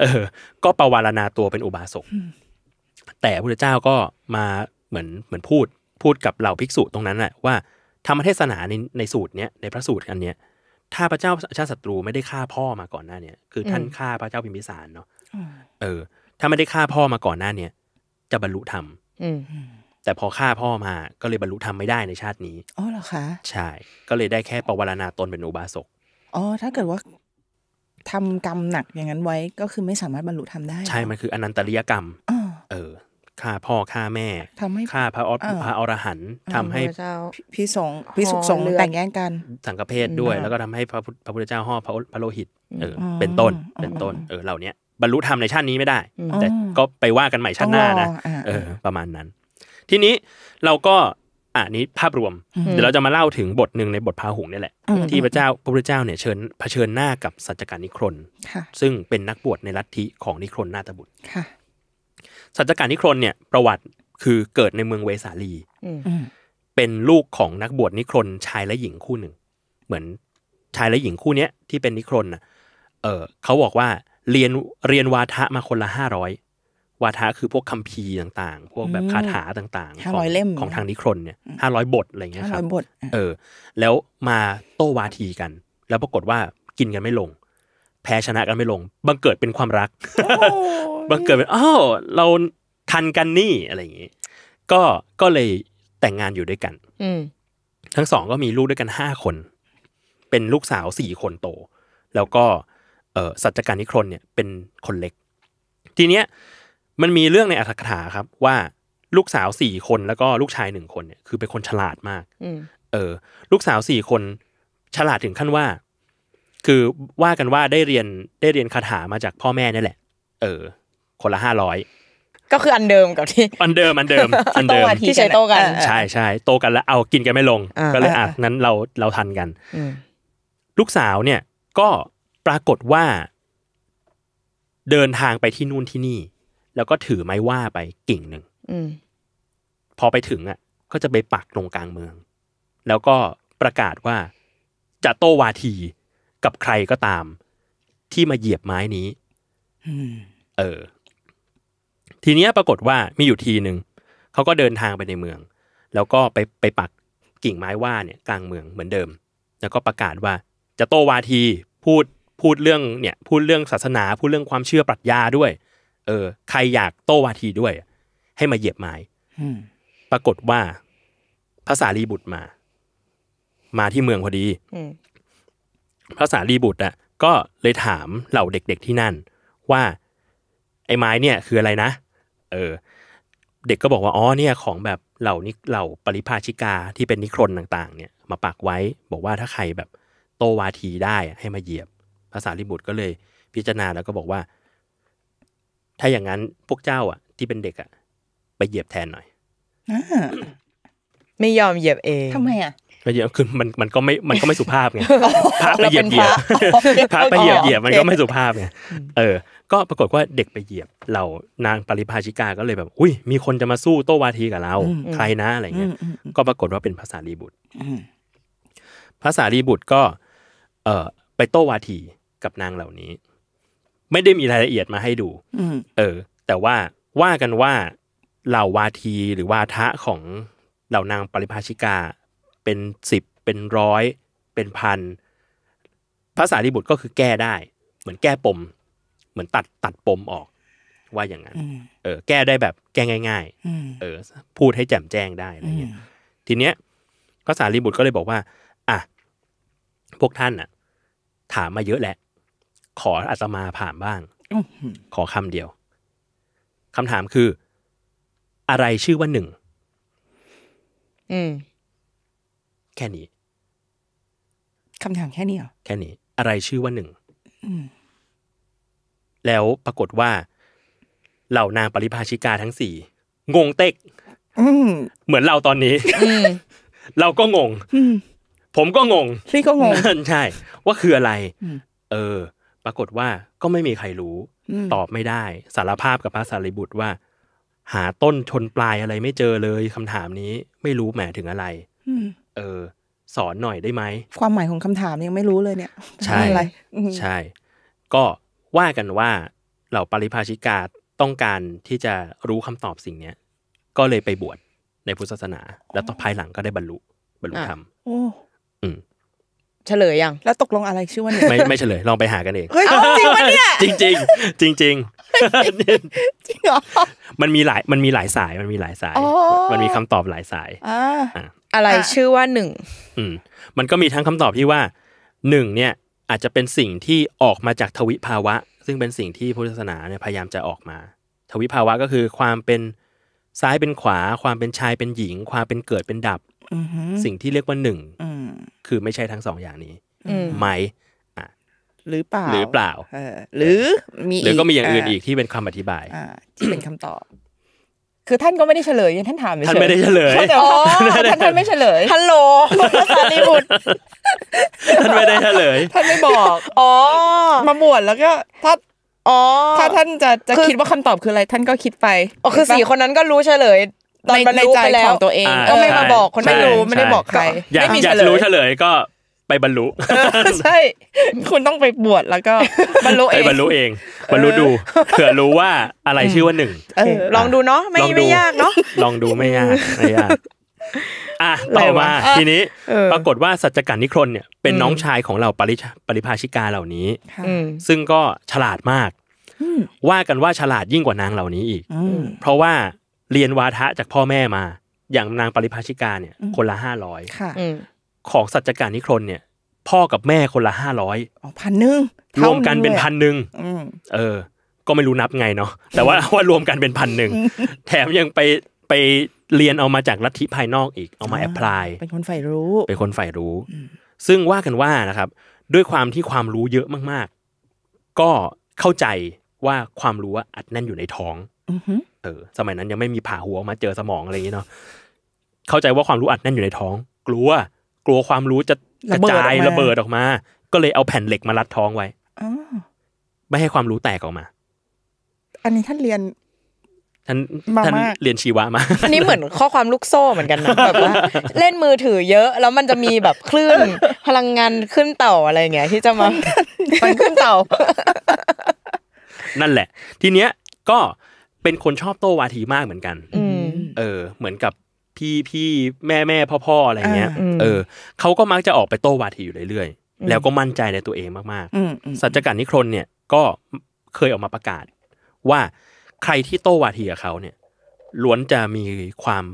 เออ ก็ประวารณาตัวเป็นอุบาสกแต่พระเจ้าก็มาเหมือนเหมือนพูด พูดกับเหล่าภิกษุตรงนั้นแหละว่าธรรมเทศนาในในสูตรเนี้ยในพระสูตรอันเนี้ยถ้าพระเจ้าชาติศัตรูไม่ได้ฆ่าพ่อมาก่อนหน้าเนี่ยคือท่านฆ่าพระเจ้าพิมพิสารเนาะเออถ้าไม่ได้ฆ่าพ่อมาก่อนหน้าเนี่ย จะบรรลุธรรมแต่พอฆ่าพ่อมา ก็เลยบรรลุธรรมไม่ได้ในชาตินี้ อ๋อเหรอคะ ใช่ ก็เลยได้แค่ปวารณาตนเป็นอุบาสก อ๋อ ถ้าเกิดว่าทำกรรมหนักอย่างนั้นไว้ ก็คือไม่สามารถบรรลุธรรมได้ ใช่ มันคืออนันตริยกรรม เออ ฆ่าพ่อฆ่าแม่ทำให้ฆ่าพระอรพระอรหันต์ทำให้พี่สงพี่สุขสงแต่งแย่งกัน สังกเพศด้วย แล้วก็ทำให้พระพระพุทธเจ้าห่อพระพระโลหิต เออ เป็นต้นเป็นต้นเออเหล่านี้บรรลุธรรมในชาตินี้ไม่ได้ แต่ก็ไปว่ากันใหม่ชาติหน้านะ เออ ประมาณนั้นทีนี้เราก็อ่านี้ภาพรวม เดี๋ยวเราจะมาเล่าถึงบทหนึ่งในบทพาหุงนี่แหละ ที่พระเจ้าพระพุทธเจ้าเนี่ยเชิญเผชิญหน้ากับสัจการนิครนซึ่งเป็นนักบวชในลัทธิของนิครนนาตบุตรสัจการนิครนเนี่ย ประวัติคือเกิดในเมืองเวสาลีเป็นลูกของนักบวชนิครนชายและหญิงคู่หนึ่งเหมือนชายและหญิงคู่เนี้ยที่เป็นนิครนนะเออเขาบอกว่าเรียนเรียนวาทะมาคนละห้าร้อยวาทะคือพวกคัมภีร์ต่าง ๆ พวกแบบคาถาต่างๆของของทางนิครนเนี่ยห้าร้อยบทอะไรเงี้ยครับบทเออ แล้วมาโต้วาทีกัน แล้วปรากฏว่ากินกันไม่ลง แพ้ชนะกันไม่ลง บังเกิดเป็นความรัก บังเกิดเป็นอ้าวเราคันกันนี่อะไรอย่างงี้ ก็ก็เลยแต่งงานอยู่ด้วยกัน อืทั้งสองก็มีลูกด้วยกันห้าคน เป็นลูกสาวสี่คนโต แล้วก็ เออสัจจการนิครนเนี่ยเป็นคนเล็ก ทีเนี้ยมันมีเรื่องในอัธกถาครับว่า ลูกสาวสี่คนแล้วก็ลูกชายหนึ่งคนเนี่ยคือเป็นคนฉลาดมากเออ ลูกสาวสี่คน ฉลาดถึงขั้นว่า คือว่ากันว่าได้เรียนได้เรียนคาถามาจากพ่อแม่นี่แหละเออ คนละห้าร้อย ก็คืออันเดิมกับที่ อันเดิมอันเดิม อันเดิมที่ใช้โตกัน ใช่ใช่โตกันแล้ว เอากินกันไม่ลง ก็เลยอ่ะนั้นเราเราทันกันลูกสาวเนี่ย ก็ปรากฏว่า เดินทางไปที่นู่นที่นี่แล้วก็ถือไม้ว่าไปกิ่งหนึ่งพอไปถึงอ่ะ ก็จะไปปักตรงกลางเมือง แล้วก็ประกาศว่าจะโตวาทีกับใครก็ตาม ที่มาเหยียบไม้นี้เออ ทีเนี้ยปรากฏว่ามีอยู่ทีหนึ่งเขาก็เดินทางไปในเมือง แล้วก็ไปไปปักกิ่งไม้ว่าเนี่ย กลางเมืองเหมือนเดิม แล้วก็ประกาศว่า จะโตวาทีพูดพูดเรื่องเนี่ย พูดเรื่องศาสนา พูดเรื่องความเชื่อปรัชญาด้วยเออใครอยากโตวาทีด้วยให้มาเหยียบไม้ปรากฏว่าพระสารีบุตรมา มาที่เมืองพอดีพระสารีบุตรอ่ะ ก็เลยถามเหล่าเด็กๆที่นั่น ว่า ไอ้ไม้เนี่ย คืออะไรนะเออ เด็กก็บอกว่าอ๋อเนี่ยของแบบเหล่านี้เหล่าปริภาชิกาที่เป็นนิครนต่างๆ เนี่ย มาปักไว้ บอกว่าถ้าใครแบบโตวาทีได้ ให้มาเหยียบพระสารีบุตรก็เลย พิจารณาแล้วก็บอกว่าถ้าอย่างนั้นพวกเจ้า อ่ะ ที่เป็นเด็กอ่ะไปเหยียบแทนหน่อยไม่ยอมเหยียบเองทำไมอ่ะไปเหยียบคือมันมันก็ไม่มันก็ไม่สุภาพไงพระไปเหยียบเหยียบพระไปเหยียบเหยียบมันก็ไม่สุภาพไงเออ ก็ปรากฏว่าเด็กไปเหยียบเหล่านางปริภาชิกา ก็เลยแบบ อุ้ยมีคนจะมาสู้โต้วาทีกับเราใครนะอะไรเงี้ย ก็ปรากฏว่าเป็นภาษารีบุตรภาษารีบุตรก็ เออไปโต้วาทีกับนางเหล่านี้ไม่ได้มีรายละเอียดมาให้ดูเออ แต่ว่าว่ากันว่าเหล่าวาทีหรือวาทะของเหล่านางปริภาชิกา เป็นสิบเป็นร้อยเป็นพันภาษาริบุตรก็คือแก้ได้ เหมือนแก้ปม เหมือนตัดตัดปมออก ว่าอย่างนั้นเออ แก้ได้แบบแก้ง่ายๆเออ พูดให้แจ่มแจ้งได้อะไรเงี้ยทีเนี้ยภาษาลิบุตรก็เลยบอกว่าอ่ะพวกท่านอ่ะ ถามมาเยอะแหละขออาตมาผ่านบ้างขอคำเดียว คำถามคือ อะไรชื่อว่าหนึ่งแค่นี้คำถามแค่นี้เหรอแค่นี้ อะไรชื่อว่าหนึ่งแล้วปรากฏว่าเหล่านางปริภาชิกาทั้งสี่งงเต็กเหมือนเราตอนนี้ เราก็งง ผมก็งงพี่ก็งงใช่ ว่าคืออะไร เออปรากฏว่าก็ไม่มีใครรู้ตอบไม่ได้สารภาพกับพระสารีบุตรว่า หาต้นชนปลายอะไร ไม่เจอเลยคำถามนี้ไม่รู้แหมถึงอะไรเออ สอนหน่อยได้ไหม ความหมายของคำถามยังไม่รู้เลยเนี่ยใช่อะไรใช่ ก็ว่ากันว่าเหล่าปริภาชิกาต้องการที่จะรู้คำตอบสิ่งเนี้ย ก็เลยไปบวชในพุทธศาสนา แล้วต่อภายหลังก็ได้บรรลุ บรรลุธรรมอืมเฉลยยังแล้วตกลงอะไรชื่อว่าน่ไม่ไม่เฉลยลองไปหากันเองเฮ้ยจริงปะเนี่ยจริงจริงจริงจริงจริงเมันมีหลายมันมีหลายสายมันมีหลายสาย มันมีคำตอบหลายสายอะไรชื่อว่าหนึ่งอืมมันก็มีทั้งคำตอบที่ว่าหนึ่งเนี่ยอาจจะเป็นสิ่งที่ออกมาจากทวิภาวะ ซึ่งเป็นสิ่งที่พุทธศาสนาเนี่ยพยายามจะออกมา ทวิภาวะก็คือความเป็นซ้ายเป็นขวา ความเป็นชายเป็นหญิง ความเป็นเกิดเป็นดับสิ่งที่เรียกว่าหนึ่งคือไม่ใช่ทั้งสองอย่างนี้ไหมหรือเปล่าหรือเปล่าหรือมีหรือก็มีอย่างอื่นอีกที่เป็นคำอธิบายที่เป็นคำตอบ คือท่านก็ไม่ได้เฉลยท่านถามท่านไม่ได้เฉลยท่านท่านไม่เฉลยฮัลโหลภารีบุตรท่านไม่ได้เฉลยท่านไม่บอก อ๋อ มาบวชแล้วก็ถ้าออ๋ถ้าท่านจะจะคิดว่าคำตอบคืออะไร ท่านก็คิดไปอ๋อคือสี่คนนั้นก็รู้เฉลยตอนในใจของตัวเองก็ไม่มาบอก คนไม่รู้ไม่ได้บอกใครไม่มีเฉลยรู้เฉลยก็ไปบรรลุใช่คุณต้องไปบวชแล้วก็ บรรลุเองบรรลุเองบรรลุดูเผื่อรู้ว่าอะไรชื่อว่าหนึ่งลองดูเนาะไม่ไม่ยากเนาะลองดูไม่ยากไม่ยากอ่ะต่อมาทีนี้ ปรากฏว่าสัจการนิครนเนี่ยเป็นน้องชายของเราปริปริภาชิกาเหล่านี้ซึ่งก็ฉลาดมากว่ากันว่าฉลาดยิ่งกว่านางเหล่านี้อีกเพราะว่าเรียนวาทะจากพ่อแม่มา อย่างนางปริภาชิกาเนี่ย คนละห้าร้อยของสัจจการนิครนเนี่ย พ่อกับแม่คนละห้าร้อยพันหนึ่งรวมกันเป็นพันหนึ่งเออ ก็ไม่รู้นับไงเนาะแต่ว่าว่ารวมกันเป็นพันหนึ่งแถมยังไปไปเรียนเอามาจากลัทธิภายนอกอีกเอามาแอพพลายเป็นคนใฝ่รู้เป็นคนใฝ่รู้ซึ่งว่ากันว่านะครับ ด้วยความที่ความรู้เยอะมาก ๆ ก็เข้าใจว่าความรู้ว่าอัดแน่นอยู่ในท้องออสมัยนั้นยังไม่มีผ่าหัวมาเจอสมองอะไรอย่างเงี้เนาะ เข้าใจว่าความรู้อัดแน่นอยู่ในท้อง กลัวกลัวความรู้จะกระจายระเบิดออกมา ก็เลยเอาแผ่นเหล็กมารัดท้องไว้ไม่ให้ความรู้แตกออกมา อันนี้ท่านเรียนท่านท่านเรียนชีวะมา อันนี้เหมือนข้อความลูกโซ่เหมือนกันนะแบบว่าเล่นมือถือเยอะ แล้วมันจะมีแบบคลื่น พลังงานขึ้นเต่าอะไรเงี้ย ที่จะมามันขึ้นเต่านั่นแหละ ทีเนี้ย ก็เป็นคนชอบโต้วาทีมากเหมือนกันเออ เหมือนกับพี่พี่แม่แม่พ่อพ่ออะไรเงี้ย เออ เขาก็มักจะออกไปโต้วาทีอยู่เรื่อยๆ แล้วก็มั่นใจในตัวเองมากๆ สัจจการนิครนเนี่ย ก็เคยออกมาประกาศ ว่าใครที่โต้วาทีกับเขาเนี่ย ล้วนจะมีความ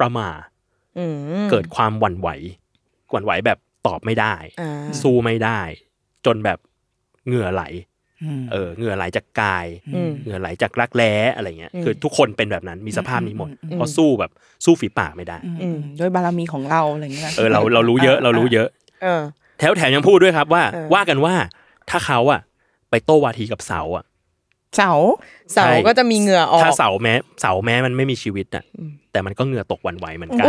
ประมาเกิดความหวั่นไหว หวั่นไหวแบบตอบไม่ได้ สู้ไม่ได้ จนแบบเหงื่อไหลเออเหงื่อไหลจากกายเหงื่อไหลจากรักแร้อะไรเงี้ย คือทุกคนเป็นแบบนั้นมีสภาพนี้หมด เพราะสู้แบบสู้ฝีปากไม่ได้ด้วยบารมีของเราอะไรเงี้ยเออเรา เรารู้เยอะเรารู้เยอะแถวแถมยังพูดด้วยครับว่า ว่ากันว่า ถ้าเขาอะไปโต้วาทีกับเสาอะเสา เสาก็จะมีเหงื่อออก ถ้าเสาแม้เสาแม้มันไม่มีชีวิตน่ะ แต่มันก็เหงื่อตกวันไหวเหมือนกัน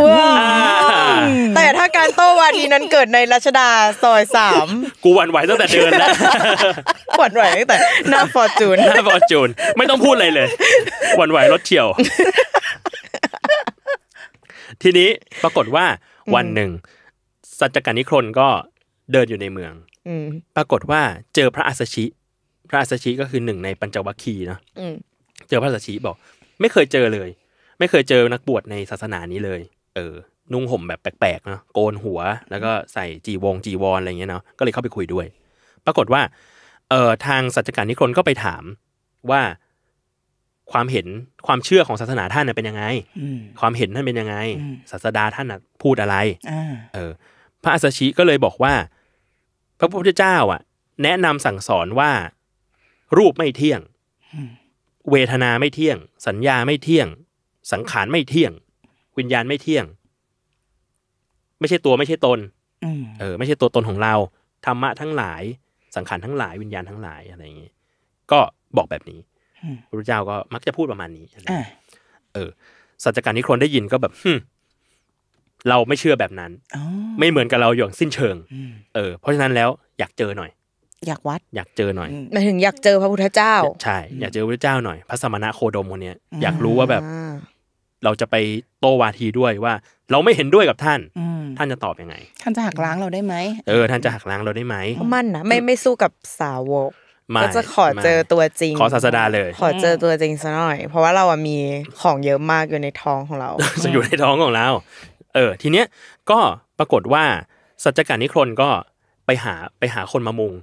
แต่ถ้าการโต้วาทีนั้นเกิดในรัชดาซอยสาม กูวันไหวตั้งแต่เดินแล้ววันไหวตั้งแต่หน้าฟอร์จูนหน้าฟอร์จูน ไม่ต้องพูดอะไรเลย วันไหวรถเฉียว ทีนี้ปรากฏว่า วันหนึ่งสัจจการนิครนก็เดินอยู่ในเมืองปรากฏว่าเจอพระอาสชิพระอัสสชิก็คือหนึ่งในปัญจวัคคีย์เนาะเจอพระอัสสชิบอก ไม่เคยเจอเลย ไม่เคยเจอนักบวชในศาสนานี้เลย เออ นุ่งห่มแบบแปลกๆเนาะโกนหัว แล้วก็ใส่จีวง จีวรอะไรเงี้ยเนาะก็เลยเข้าไปคุยด้วย ปรากฏว่า เอ่อทางสัจจการนิครนก็ไปถามว่า ความเห็นความเชื่อของศาสนาท่านเป็นยังไงความเห็นท่านเป็นยังไงศาสดาท่านพูดอะไรเออ พระอัสสชิก็เลยบอกว่า พระพุทธเจ้า อ่ะ แนะนำสั่งสอนว่ารูปไม่เที่ยง เวทนาไม่เที่ยง สัญญาไม่เที่ยง สังขารไม่เที่ยง วิญญาณไม่เที่ยง ไม่ใช่ตัวไม่ใช่ตนเออ ไม่ใช่ตัวตนของเรา ธรรมะทั้งหลาย สังขารทั้งหลาย วิญญาณทั้งหลายอะไรอย่างนี้ ก็บอกแบบนี้ พระเจ้าก็มักจะพูดประมาณนี้เออ สัจการนิครนได้ยินก็แบบเราไม่เชื่อแบบนั้นไม่เหมือนกับเราอย่างสิ้นเชิง เออ เพราะฉะนั้นแล้ว อยากเจอหน่อยอยากวัดอยากเจอหน่อยหมายถึงอยากเจอพระพุทธเจ้าใช่อยากเจอพระพุทธเจ้าหน่อยพระสมณะโคดมคนนี้อยากรู้ว่าแบบเราจะไปโตวาทีด้วยว่า เราไม่เห็นด้วยกับท่านท่านจะตอบยังไงท่านจะหักล้างเราได้ไหมเออท่านจะหักล้างเราได้ไหมมั่นนะไม่ไม่สู้กับสาวกก็จะขอเจอตัวจริง ขอศาสดาเลย ขอเจอตัวจริงซะหน่อย เพราะว่าเราอะมีของเยอะมากอยู่ในท้องของเราจะอยู่ในท้องของเราเออทีเนี้ยก็ปรากฏว่าสัจจการนิครนก็ไปหาไปหาคนมามุง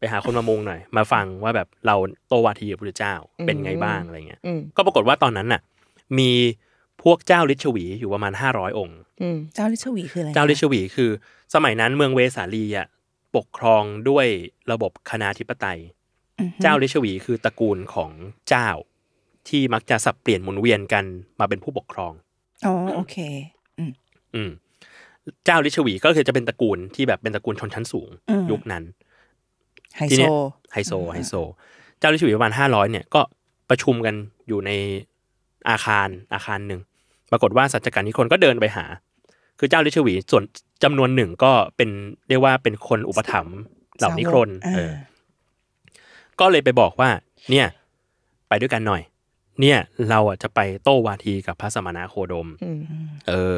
ไปหาคนมามุงหน่อย มาฟังว่าแบบเราโตวาทีกับพระเจ้าเป็นไงบ้างอะไรเงี้ยก็ปรากฏว่าตอนนั้นน่ะ มีพวกเจ้าลิชวีอยู่ประมาณห้าร้อยองค์เจ้าลิชวีคืออะไรเจ้าลิชวี คือ สมัยนั้นเมืองเวสาลีอ่ะปกครองด้วยระบบคณาธิปไตยเจ้าลิชวีคือตระกูลของเจ้าที่มักจะสับเปลี่ยนหมุนเวียนกันมาเป็นผู้ปกครองอ๋อโอเคอืมอืมเจ้าลิชวีก็คือจะเป็นตระกูลที่แบบเป็นตระกูลชนชั้นสูง ยุคนั้นไฮโซไฮโซไฮโซ เจ้าลิชวีประมาณห้าร้อยเนี่ยก็ประชุมกันอยู่ในอาคารอาคารหนึ่ง ปรากฏว่าสัจจการนิคนก็เดินไปหา คือเจ้าลิชวีส่วนจำนวนหนึ่งก็เป็นเรียกว่าเป็นคนอุปถัมภ์เหล่านิครนเออ ก็เลยไปบอกว่า เนี่ย ไปด้วยกันหน่อย เนี่ย เราอ่ะจะไปโต้วาทีกับพระสมณะโคดม เออ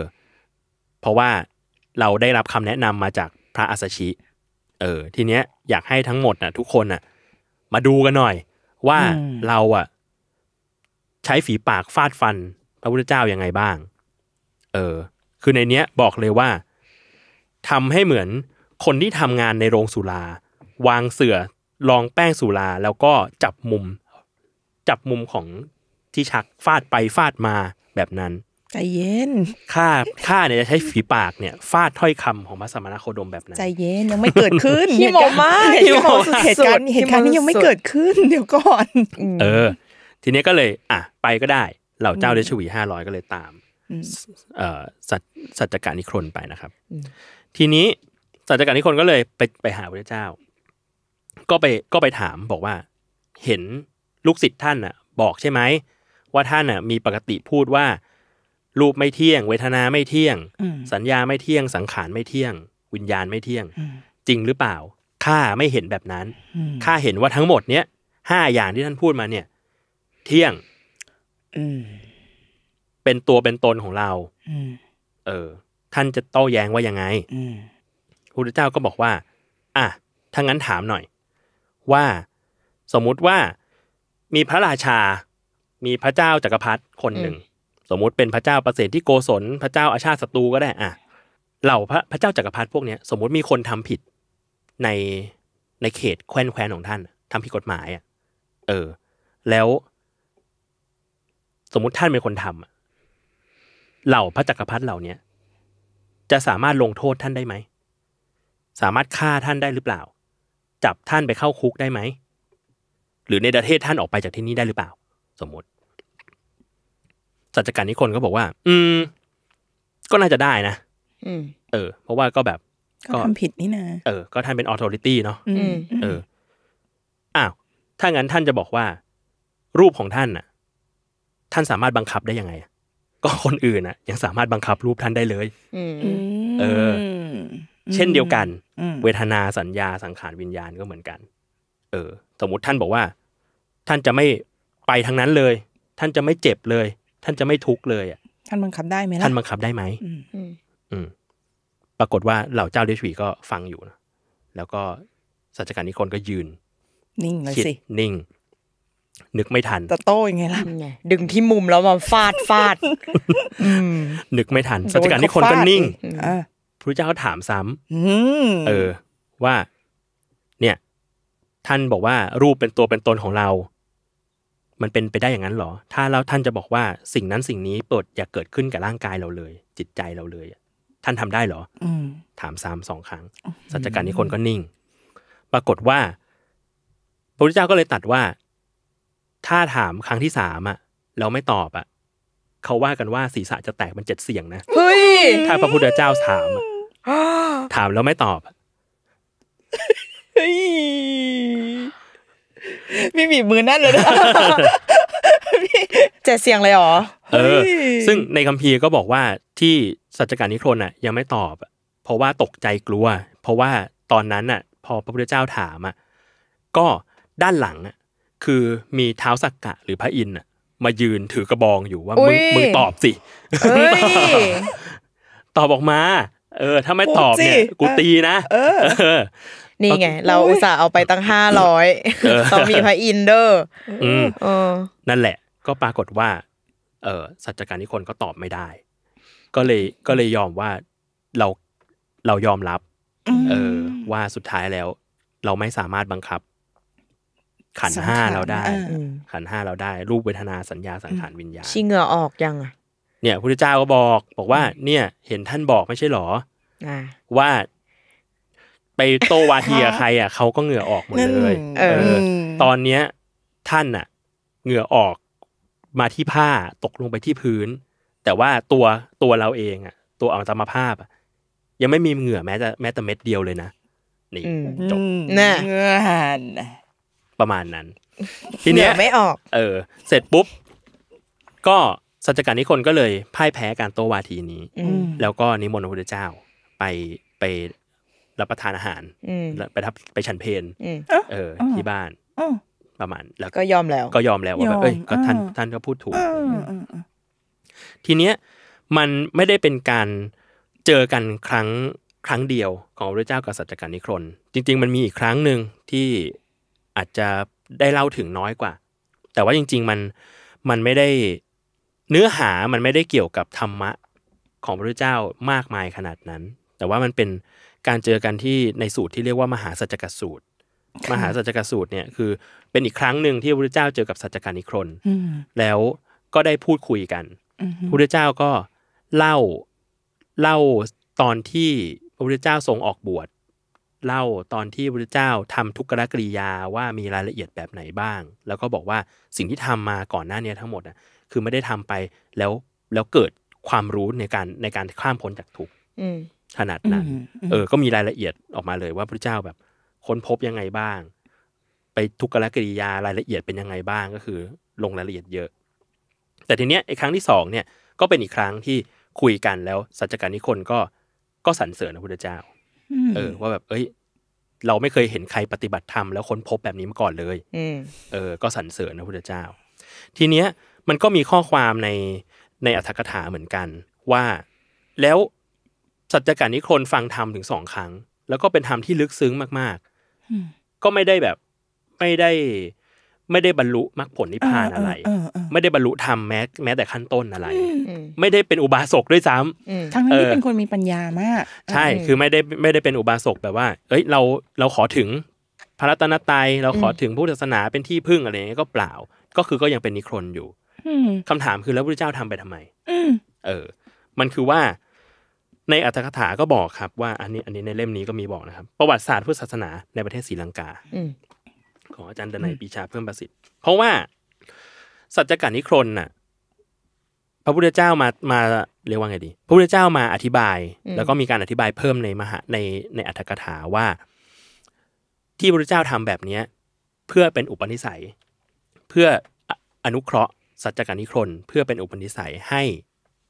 เพราะว่าเราได้รับคำแนะนำมาจากพระอัสชิเออทีเนี้ยอยากให้ทั้งหมดนะทุกคนนะมาดูกันหน่อยว่าเราอ่ะ ใช้ฝีปากฟาดฟันพระพุทธเจ้ายังไงบ้าง เออ คือในเนี้ยบอกเลยว่า ทำให้เหมือนคนที่ทำงานในโรงสุรา วางเสือรองแป้งสุราแล้วก็จับมุม จับมุมของที่ชักฟาดไปฟาดมาแบบนั้นใจเย็นข้าข้าเนี่ยจะใช้ฝีปากเนี่ยฟาดถ้อยคำของพระสมณโคดมแบบนั้นใจเย็นยังไม่เกิดขึ้นที่โมมากที่โมเหตุการณ์เหตุการณ์นี้ยังไม่เกิดขึ้นเดี๋ยวก่อน เออ ทีนี้ก็เลย อ่ะ ไปก็ได้ เหล่าเจ้าเดชวีห้าร้อยก็เลยตาม เอ่อสัจจการนิครนไปนะครับ ทีนี้สัจจการนิครนก็เลยไปไปหาพระเจ้า ก็ไป ก็ไปถามบอกว่า เห็นลูกศิษย์ท่านอ่ะ บอกใช่ไหมว่าท่านอ่ะมีปกติพูดว่ารูปไม่เที่ยง เวทนาไม่เที่ยงสัญญาไม่เที่ยงสังขารไม่เที่ยง วิญญาณไม่เที่ยงจริงหรือเปล่า ข้าไม่เห็นแบบนั้นข้าเห็นว่าทั้งหมดเนี้ยห้าอย่างที่ท่านพูดมาเนี่ย เที่ยงเป็นตัวเป็นตนของเราเออ ท่านจะโต้แย้งว่ายังไงพระพุทธเจ้าก็บอกว่า อ่ะถ้างั้นถามหน่อย ว่าสมมุติว่ามีพระราชามีพระเจ้าจากักรพรรดิคนหนึ่งสมมุติ เป็นพระเจ้าประเสริฐที่โกศลพระเจ้าอาชาติศัตรูก็ได้อ่ะเหล่าพระพระเจ้าจักรพรรดิพวกเนี้ยสมมุติมีคนทำผิดในในเขตแคว้นแคว้นของท่าน ทำผิดกฎหมายอ่ะ เออ แล้ว สมมุติท่านเป็นคนทำเหล่าพระจักรพรรดิเหล่าเนี้ยจะสามารถลงโทษท่านได้ไหมสามารถฆ่าท่านได้หรือเปล่า จับท่านไปเข้าคุกได้ไหมหรือในประเทศท่านออกไปจากที่นี่ได้หรือเปล่า สมมติจัดการนิคนก็บอกว่า อืมก็น่าจะได้นะเออ เพราะว่าก็แบบก็ทำผิดนี่นะเออก็ท่านเป็นออโตริตี้เนาะเอออ้าวถ้างั้นท่านจะบอกว่า รูปของท่านน่ะ ท่านสามารถบังคับได้ยังไงก็คนอื่นน่ะ ยังสามารถบังคับรูปท่านได้เลยเออเช่นเดียวกัน เวทนาสัญญาสังขาร วิญญาณก็เหมือนกัน เออ สมมติท่านบอกว่า ท่านจะไม่ไปทางนั้นเลย ท่านจะไม่เจ็บเลยท่านจะไม่ทุกข์เลย อ่ะ ท่านบังคับได้ไหมล่ะ ท่านบังคับได้ไหมอืมอืมปรากฏว่าเหล่าเจ้าเดชวีก็ฟังอยู่นะ แล้วก็ สัจการนิคนก็ยืน นิ่งเลยสินิ่ง นึกไม่ทัน จะโต้ยังไงล่ะ ดึงที่มุมแล้วมาฟาดฟาดนึกไม่ทัน สัจการนิคนก็นิ่งพระเจ้าถามซ้ำเออ ว่า เนี่ย ท่านบอกว่ารูปเป็นตัวเป็นตนของเรามันเป็นไปได้อย่างนั้นหรอ ถ้าแล้วท่านจะบอกว่าสิ่งนั้นสิ่งนี้โปรดอย่าเกิดขึ้นกับร่างกายเราเลย จิตใจเราเลยท่านทำได้หรออถามซ้ำสองครั้งสัจจการนิคนก็นิ่ง ปรากฏว่าพระพุทธเจ้าก็เลยตัดว่า ถ้าถามครั้งที่สามอ่ะ เราไม่ตอบอ่ะเขาว่ากันว่าศีรษะจะแตกเป็นเจ็ดเสียงนะเฮ้ย ถ้าพระพุทธเจ้าถามถามแล้วไม่ตอบพี่บีบมือนั่นเลยนะเจ็เสียงเลยหรอเออซึ่งในคัมภีร์ก็บอกว่าที่สัจการนิครนอ่ะ ยังไม่ตอบ เพราะว่าตกใจกลัว เพราะว่าตอนนั้นอ่ะ พอพระพุทธเจ้าถามอ่ะก็ด้านหลังอ่ะ คือมีเท้าสักกะหรือพระอินทร์มายืนถือกระบองอยู่ว่ามึงมึงตอบสิตอบออกมาเออถ้าไม่ตอบเนี่ยกูตีนะนี่ไงเราอุตส่าห์เอาไปตั้งห้าร้อยต้องมีพระอินเดอร์นั่นแหละ ก็ปรากฏว่า เออสัจการนิคนก็ตอบไม่ได้ ก็เลยก็เลยยอมว่าเราเรายอมรับเออ ว่าสุดท้ายแล้ว เราไม่สามารถบังคับ ขันห้าเราได้ขันห้าเราได้ รูปเวทนาสัญญาสังขารวิญญาณชีเหงื่อออกยังอ่ะเนี่ยพุทธเจ้าก็บอก บอกว่าเนี่ยเห็นท่านบอกไม่ใช่หรอว่า ไปโตวาทีกับใครอ่ะเขาก็เหงื่อออกหมดเลย เออ ตอนเนี้ยท่านอ่ะเหงื่อออกมาที่ผ้าตกลงไปที่พื้น แต่ว่าตัวตัวเราเอง อ่ะ ตัวอัตมาภาพอ่ะ ยังไม่มีเหงื่อแม้แต่แม้แต่เม็ดเดียวเลยนะนี่จบน่ะประมาณนั้นทีเนี้ยไม่ออก เออ เสร็จปุ๊บ ก็สัจจการนิคนก็เลยพ่ายแพ้การโตวาทีนี้แล้วก็นิมนต์พระพุทธเจ้า ไปไปรับประทานอาหาร ไปทับไปฉันเพลเออที่บ้านประมาณ แล้วก็ยอมแล้ว ก็ยอมแล้วว่าแบบเอ้ยก็ท่านท่านก็พูดถูกทีเนี้ยมันไม่ได้เป็นการเจอกันครั้งครั้งเดียวของพระเจ้ากับสัจการนิครนจริง ๆ มันมีอีกครั้งหนึ่งที่อาจจะได้เล่าถึงน้อยกว่า แต่ว่าจริง ๆ มันมันไม่ได้เนื้อหามันไม่ได้เกี่ยวกับธรรมะของพระเจ้ามากมายขนาดนั้น แต่ว่ามันเป็นการเจอกันที่ในสูตรที่เรียกว่ามหาสัจกสูตร มหาสัจกสูตรเนี่ยคือเป็นอีกครั้งหนึ่งที่พระพุทธเจ้าเจอกับสัจการิครนแล้วก็ได้พูดคุยกัน พระพุทธเจ้าก็เล่าเล่าตอนที่พระพุทธเจ้าทรงออกบวช เล่าตอนที่พระพุทธเจ้าทำทุกขกริยาว่ามีรายละเอียดแบบไหนบ้าง แล้วก็บอกว่าสิ่งที่ทำมาก่อนหน้านี้ทั้งหมดคือไม่ได้ทำไปแล้วแล้วเกิดความรู้ในการในการข้ามพ้นจากทุกข์ขนาดนั้น เออ ก็มีรายละเอียดออกมาเลย ว่าพระเจ้าแบบค้นพบยังไงบ้าง ไปทุกขลกิริยารายละเอียดเป็นยังไงบ้างก็คือลงรายละเอียดเยอะแต่ทีเนี้ยไอ้ครั้งที่สองเนี่ยก็เป็นอีกครั้งที่คุยกันแล้วสัจการนิคนก็ก็สรรเสริญพระพุทธเจ้าเออ ว่าแบบเอ้ย เราไม่เคยเห็นใครปฏิบัติธรรมแล้วค้นพบแบบนี้มาก่อนเลยเออก็สรรเสริญพระพุทธเจ้า ทีเนี้ยมันก็มีข้อความในในอัธกถาเหมือนกัน ว่าแล้วสัจจการนิครนฟังธรรมถึงสองครั้ง แล้วก็เป็นธรรมที่ลึกซึ้งมากๆก็ไม่ได้แบบไม่ได้ ไม่ได้บรรลุมรรคผลนิพพานอะไรไม่ได้บรรลุธรรมแม้แม้แต่ขั้นต้นอะไรไม่ได้เป็นอุบาสกด้วยซ้ำทั้งที่เป็นคนมีปัญญามาก ใช่คือไม่ได้ไม่ได้เป็นอุบาสกแบบว่า เอ้ยเราเราขอถึงพระรัตนตรัยเราขอถึงพุทธศาสนาเป็นที่พึ่งอะไรเงี้ยก็เปล่า ก็คือก็ยังเป็นนิครนอยู่คำถามคือแล้วพระเจ้าทำไปทำไมเออ มันคือว่าในอัตถกถา ก็บอกครับว่า อันนี้ อันนี้ในเล่มนี้ก็มีบอกนะครับ ประวัติศาสตร์พุทธศาสนา ในประเทศศรีลังกาของอาจารย์ดนัยปีชาเพิ่มประสิทธิ์เพราะว่าสัจจการนิครนน่ะ พระพุทธเจ้ามามาเรียกว่าไงดีพระพุทธเจ้ามาอธิบาย แล้วก็มีการอธิบายเพิ่มในมหาในในอัตถกถาว่า ที่พระพุทธเจ้าทำแบบเนี้ย เพื่อเป็นอุปนิสัย เพื่ออนุเคราะห์สัจจการนิครนเพื่อเป็นอุปนิสัยให้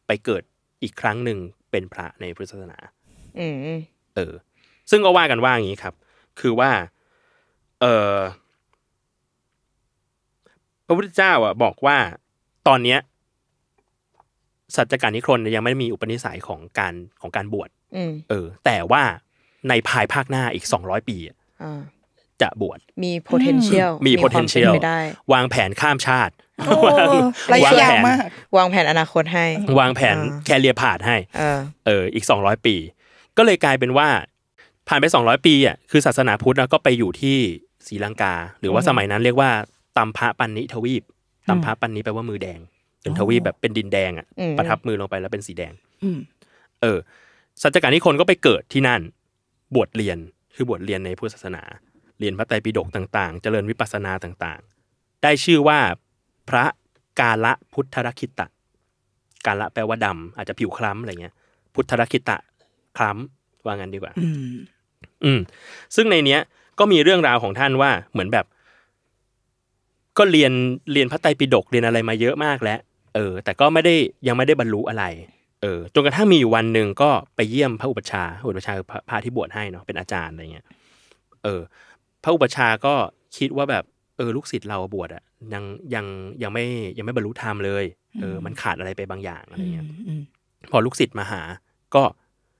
ไปเกิดอีกครั้งหนึ่งเป็นพระในพุทธศาสนาเออ ซึ่งก็ว่ากันว่าอย่างนี้ครับ คือว่า เออพระพุทธเจ้าอ่ะบอกว่า ตอนเนี้ย สัจจการนิครนยังไม่มีอุปนิสัยของการของการบวชเออ แต่ว่าในภายภาคหน้าอีกสองร้อยปีจะบวชมี potential มี potential วางแผนข้ามชาติวาวแานวางแผนอนาคตให้ วางแผนแคเรียพาดให้เอออีกสองร้อยปี ก็เลยกลายเป็นว่าผ่านไปสองร้อยปีอ่ะ คือศาสนาพุทธก็ไปอยู่ที่ศรีลังกา หรือว่าสมัยนั้นเรียกว่า ตัมพระปันนิทวีป ตัมพระปันนิแปลว่ามือแดงเป็นทวีปแบบเป็นดินแดง อ่ะ ประทับมือลงไปแล้วเป็นสีแดงเออสัจจการนิคนก็ไปเกิดที่นั่น บวชเรียน คือบวชเรียนในพุทธศาสนาเรียนพระไตรปิฎกต่างๆ เจริญวิปัสสนาต่างๆ ได้ชื่อว่าพระกาละพุทธรคิตะกาละแปลว่าดำอาจจะผิวคล้ำอะไรเงี้ย พุทธรคิตะคล้ำว่างั้นดีกว่าอืมซึ่งในเนี้ย ก็มีเรื่องราวของท่านว่า เหมือนแบบ ก็เรียนเรียนพระไตรปิฎกเรียนอะไรมาเยอะมากแล้วเออ แต่ก็ไม่ได้ยังไม่ได้บรรลุอะไร เออจนกระทั่งมีอยู่วันหนึ่งก็ไปเยี่ยมพระอุปชาอุปชาคือพระที่บวชให้เนาะเป็นอาจารย์อะไรเงี้ย เออพระอุปชาก็คิดว่าแบบเออลูกศิษย์เราบวชอะยังยังยังไม่ยังไม่บรรลุธรรมเลย เออ มันขาดอะไรไปบางอย่างอะไรเงี้ยพอลูกศิษย์มาหา ก็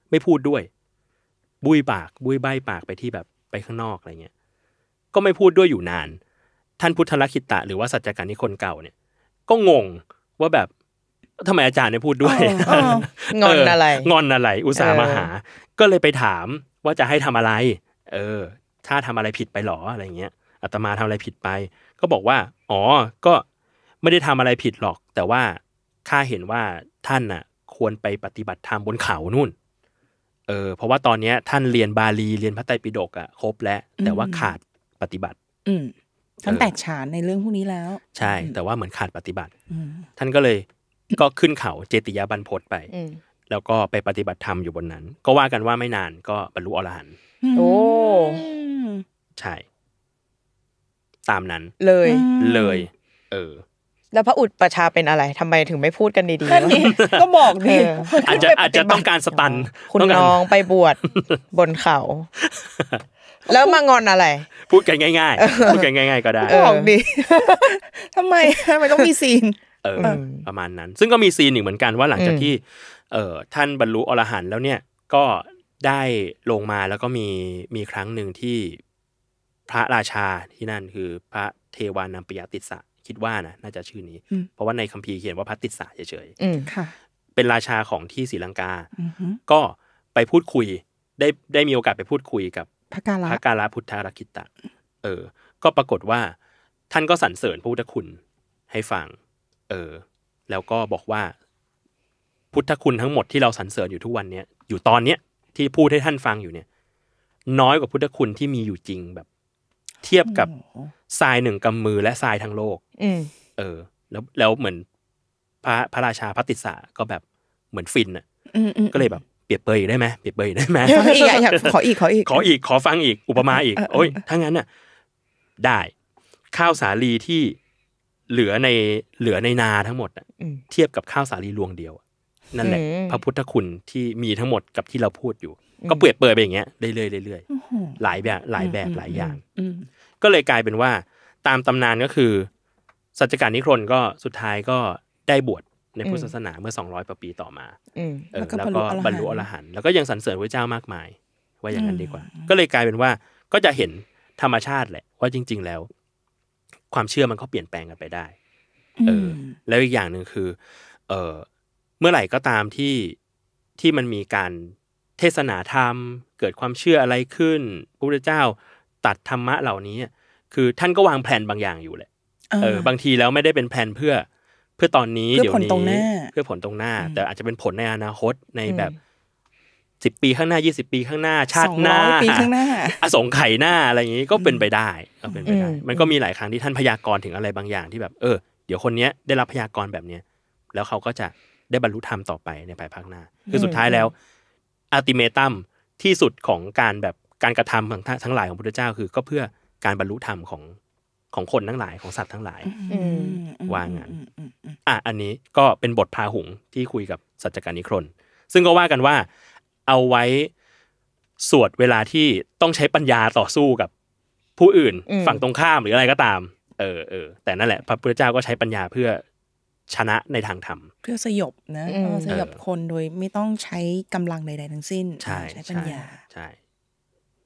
ไม่พูดด้วย บุยปากบุยใบปากไปที่แบบไปข้างนอกอะไรเงี้ยก็ไม่พูดด้วยอยู่นาน ท่านพุทธลักิตะ หรือว่าสัจจการนิคนเก่าเนี่ย ก็งงว่าแบบทำไมอาจารย์ไม่พูดด้วยงอนอะไรงอนอะไร อุตส่าห์มาหา ก็เลยไปถามว่าจะให้ทำอะไร เออถ้าทำอะไรผิดไปหรอ อะไรเงี้ยอาตมาทำอะไรผิดไป ก็บอกว่าอ๋อ ก็ไม่ได้ทำอะไรผิดหรอก แต่ว่าข้าเห็นว่าท่านน่ะ ควรไปปฏิบัติธรรมบนเขานู่นเออเพราะว่าตอนเนี้ย ท่านเรียนบาลีเรียนพระไตรปิฎกอะครบแล้ว แต่ว่าขาดปฏิบัติ อืท่านแตกฉานในเรื่องพวกนี้แล้ว ใช่ แต่ว่าเหมือนขาดปฏิบัติท่านก็เลยก็ขึ้นเขาเจติยาบรรพศไปแล้วก็ไปปฏิบัติธรรมอยู่บนนั้น ก็ว่ากันว่าไม่นานก็บรรลุอรหันต์โอ้ใช่ ตามนั้นเลย เลย เออ แล้วพระอุดประชาเป็นอะไร ทำไมถึงไม่พูดกันดีๆ ก็บอกดิอาจจะอาจจะต้องการสตันคุณน้องไปบวชบนเขา แล้วมางอนอะไร พูดกันง่าย ๆ พูดกันง่ายๆ ก็ได้บอกดิทำไมทำไมต้องมีซีน เออประมาณนั้น ซึ่งก็มีซีนหนึ่งเหมือนกันว่าหลังจากที่ เออท่านบรรลุอรหันต์แล้วเนี่ยก็ได้ลงมาแล้วก็มีมีครั้งหนึ่งที่พระราชาที่นั่นคือพระเทวานัมปยติสะคิดว่านะน่าจะชื่อนี้ เพราะว่าในคัมภีร์เขียนว่าพระติสะเฉยๆเป็นราชาของที่ศรีลังกาก็ไปพูดคุย ได้ได้มีโอกาสไปพูดคุยกับ พระกาลพระกาลพุทธารคิตะ เออ ก็ปรากฏว่า ท่านก็สรรเสริญพระพุทธคุณให้ฟังเออ แล้วก็บอกว่า พุทธคุณทั้งหมดที่เราสรรเสริญอยู่ทุกวันเนี้ยอยู่ตอนเนี้ยที่พูดให้ท่านฟังอยู่เนี่ย น้อยกว่าพุทธคุณที่มีอยู่จริงแบบ เทียบกับทรายหนึ่งกำมือและทรายทั้งโลกเออ แล้วแล้วเหมือนพระพระราชาพระติสาก็แบบเหมือนฟินอ่ะก็เลยแบบเปรียบเปยได้ไหมเปรียบเปยได้ไหมขออีก ขออีกขออีกขอฟังอีกอุปมาอีก โอ้ยถ้างั้นน่ะได้ข้าวสาลีที่เหลือในเหลือในนาทั้งหมดเทียบกับข้าวสาลีรวงเดียวนั่นแหละพระพุทธคุณที่มีทั้งหมดกับที่เราพูดอยู่ ก็เปืดอเปิดไปอย่างเงี้ยเรื่อยๆเรื่อยๆหลายแบบ หลายแบบหลายอย่างก็เลยกลายเป็นว่า ตามตำนานก็คือสัจการนิครนก็สุดท้ายก็ได้บวชในพุทธศาสนา เมื่อ้อยกว่าปีต่อมาแล้วก็บรรลุอรหันต์แล้วก็ยังสรรเสริญพระเจ้ามากมาย ว่าอย่างนั้นดีกว่า ก็เลยกลายเป็นว่าก็จะเห็นธรรมชาติแหละ ว่าจริง ๆ แล้ว ความเชื่อมันก็เปลี่ยนแปลงกันไปได้เออแล้วอีกอย่างหนึ่งคือ เออมื่อไหร่ก็ตามที่ที่มันมีการเทศนาธรรม เกิดความเชื่ออะไรขึ้นพระพุทธเจ้า ตัดธรรมะเหล่านี้ คือท่านก็วางแผนบางอย่างอยู่แหละเออ บางทีแล้วไม่ได้เป็นแผนเพื่อ เพื่อตอนนี้ เดี๋ยวนี้ เพื่อผลตรงหน้า แต่อาจจะเป็นผลในอนาคตในแบบสิบปีข้างหน้ายี่สิบปีข้างหน้า ชาติหน้าปีข้างหน้าอสงไขยหน้าอะไรอย่างนี้ก็เป็นไปได้ก็เป็นไปได้มันก็มีหลายครั้งที่ท่านพยากรณ์ถึงอะไรบางอย่างที่แบบเออเดี๋ยวคนเนี้ยได้รับพยากรณ์แบบเนี้ยแล้วเขาก็จะได้บรรลุธรรมต่อไปในภายภาคหน้าคือสุดท้ายแล้วอัลติเมตัมที่สุดของการแบบการกระทำของทั้งหลายของพระเจ้าคือก็เพื่อการบรรลุธรรมของของคนทั้งหลายของสัตว์ทั้งหลายว่างั้นอ่ะอันนี้ก็เป็นบทพาหุงที่คุยกับสัจจการนิครนซึ่งก็ว่ากันว่าเอาไว้สวดเวลาที่ต้องใช้ปัญญาต่อสู้กับผู้อื่น ฝั่งตรงข้ามหรืออะไรก็ตาม เออเออแต่นั่นแหละ พระพุทธเจ้าก็ใช้ปัญญาเพื่อชนะในทางธรรมเพื่อสยบนะสยบคนโดยไม่ต้องใช้กำลังใดๆทั้งสิ้นใช้ปัญญาใช่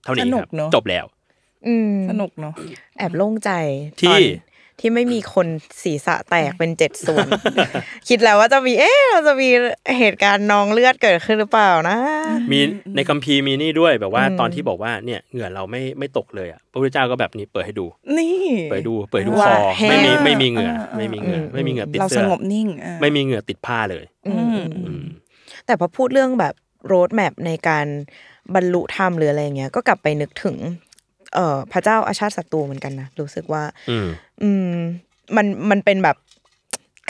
เท่านี้ครับจบแล้วสนุกเนาะแอบโล่งใจที่ที่ไม่มีคนศีรษะแตกเป็นเจ็ดส่วนคิดแล้วว่าจะมีเอ๊ะเราจะมีเหตุการณ์นองเลือดเกิดขึ้นหรือเปล่านะ มีในคัมภีร์มีนี่ด้วย แบบว่าตอนที่บอกว่าเนี่ยเหงื่อเราไม่ไม่ตกเลยอ่ะพระพุทธเจ้าก็แบบนี้เปิดให้ดู นี่เปิดดูเปิดดูคอไม่มีไม่มีเหงื่อไม่มีเหงื่อไม่มีเหงื่อติดเสื้อเราสงบนิ่งไม่มีเหงื่อติดผ้าเลยแต่พอพูดเรื่องแบบโรดแมพในการบรรลุธรรมหรืออะไรเงี้ยก็กลับไปนึกถึงเออพระเจ้าอาชาติศัตรูเหมือนกันนะ รู้สึกว่าอืมมันมันเป็นแบบ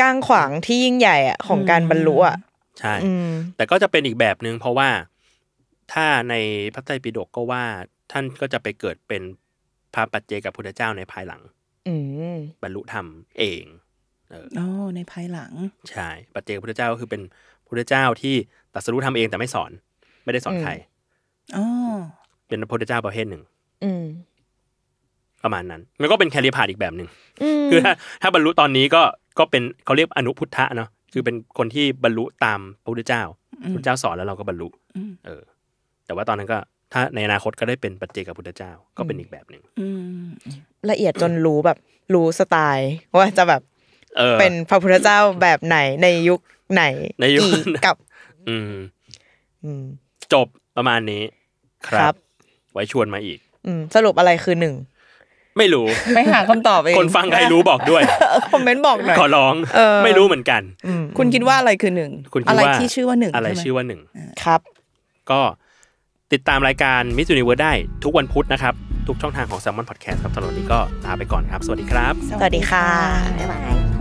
ก้างขวางที่ยิ่งใหญ่อะของการบรรลุอะใช่แต่ก็จะเป็นอีกแบบหนึ่งเพราะว่าถ้าในพระไตรปิฎกก็ว่าท่านก็จะไปเกิดเป็นพระปัจเจกับพุทธเจ้าในภายหลังบรรลุธรรมเองอ๋อในภายหลังใช่ปัจเจกพุทธเจ้าก็คือเป็นพุทธเจ้าที่ตัดสรธรรมเองแต่ไม่สอน ไม่ได้สอนใครออ๋เป็นพระพุทธเจ้าประเภทหนึ่งประมาณนั้น มันก็เป็นแคลิพาดอีกแบบหนึ่งคือถ้าถ้าบรรลุตอนนี้ก็ก็เป็นเขาเรียกอนุพุทธะเนาะ คือเป็นคนที่บรรลุตามพระพุทธเจ้าพระพุทธเจ้าสอนแล้วเราก็บรรลุเออ แต่ว่าตอนนั้นก็ ถ้าในอนาคตก็ได้เป็นปัจเจกพุทธเจ้าก็เป็นอีกแบบหนึ่งละเอียดจนรู้แบบ รู้สไตล์ว่าจะแบบเป็นพระพุทธเจ้าแบบไหน ในยุคไหน ในยุคกับ อืมจบประมาณนี้ครับไว้ชวนมาอีกสรุปอะไรคือหนึ่งไม่รู้ไม่หาคำตอบเองคนฟังใครรู้บอกด้วยคอมเมนต์บอกหน่อยขอร้องไม่รู้เหมือนกัน คุณคิดว่าอะไรคือหนึ่งอะไรที่ชื่อว่าหนึ่งอะไรชื่อว่าหนึ่งครับ ก็ติดตามรายการมิสซูนิเวิร์ได้ทุกวันพุธนะครับ ทุกช่องทางของ s ซลมอนพอดแคสต์ครับตอนนี้ก็ลาไปก่อนครับ สวัสดีครับสวัสดีค่ะบ๊ายบาย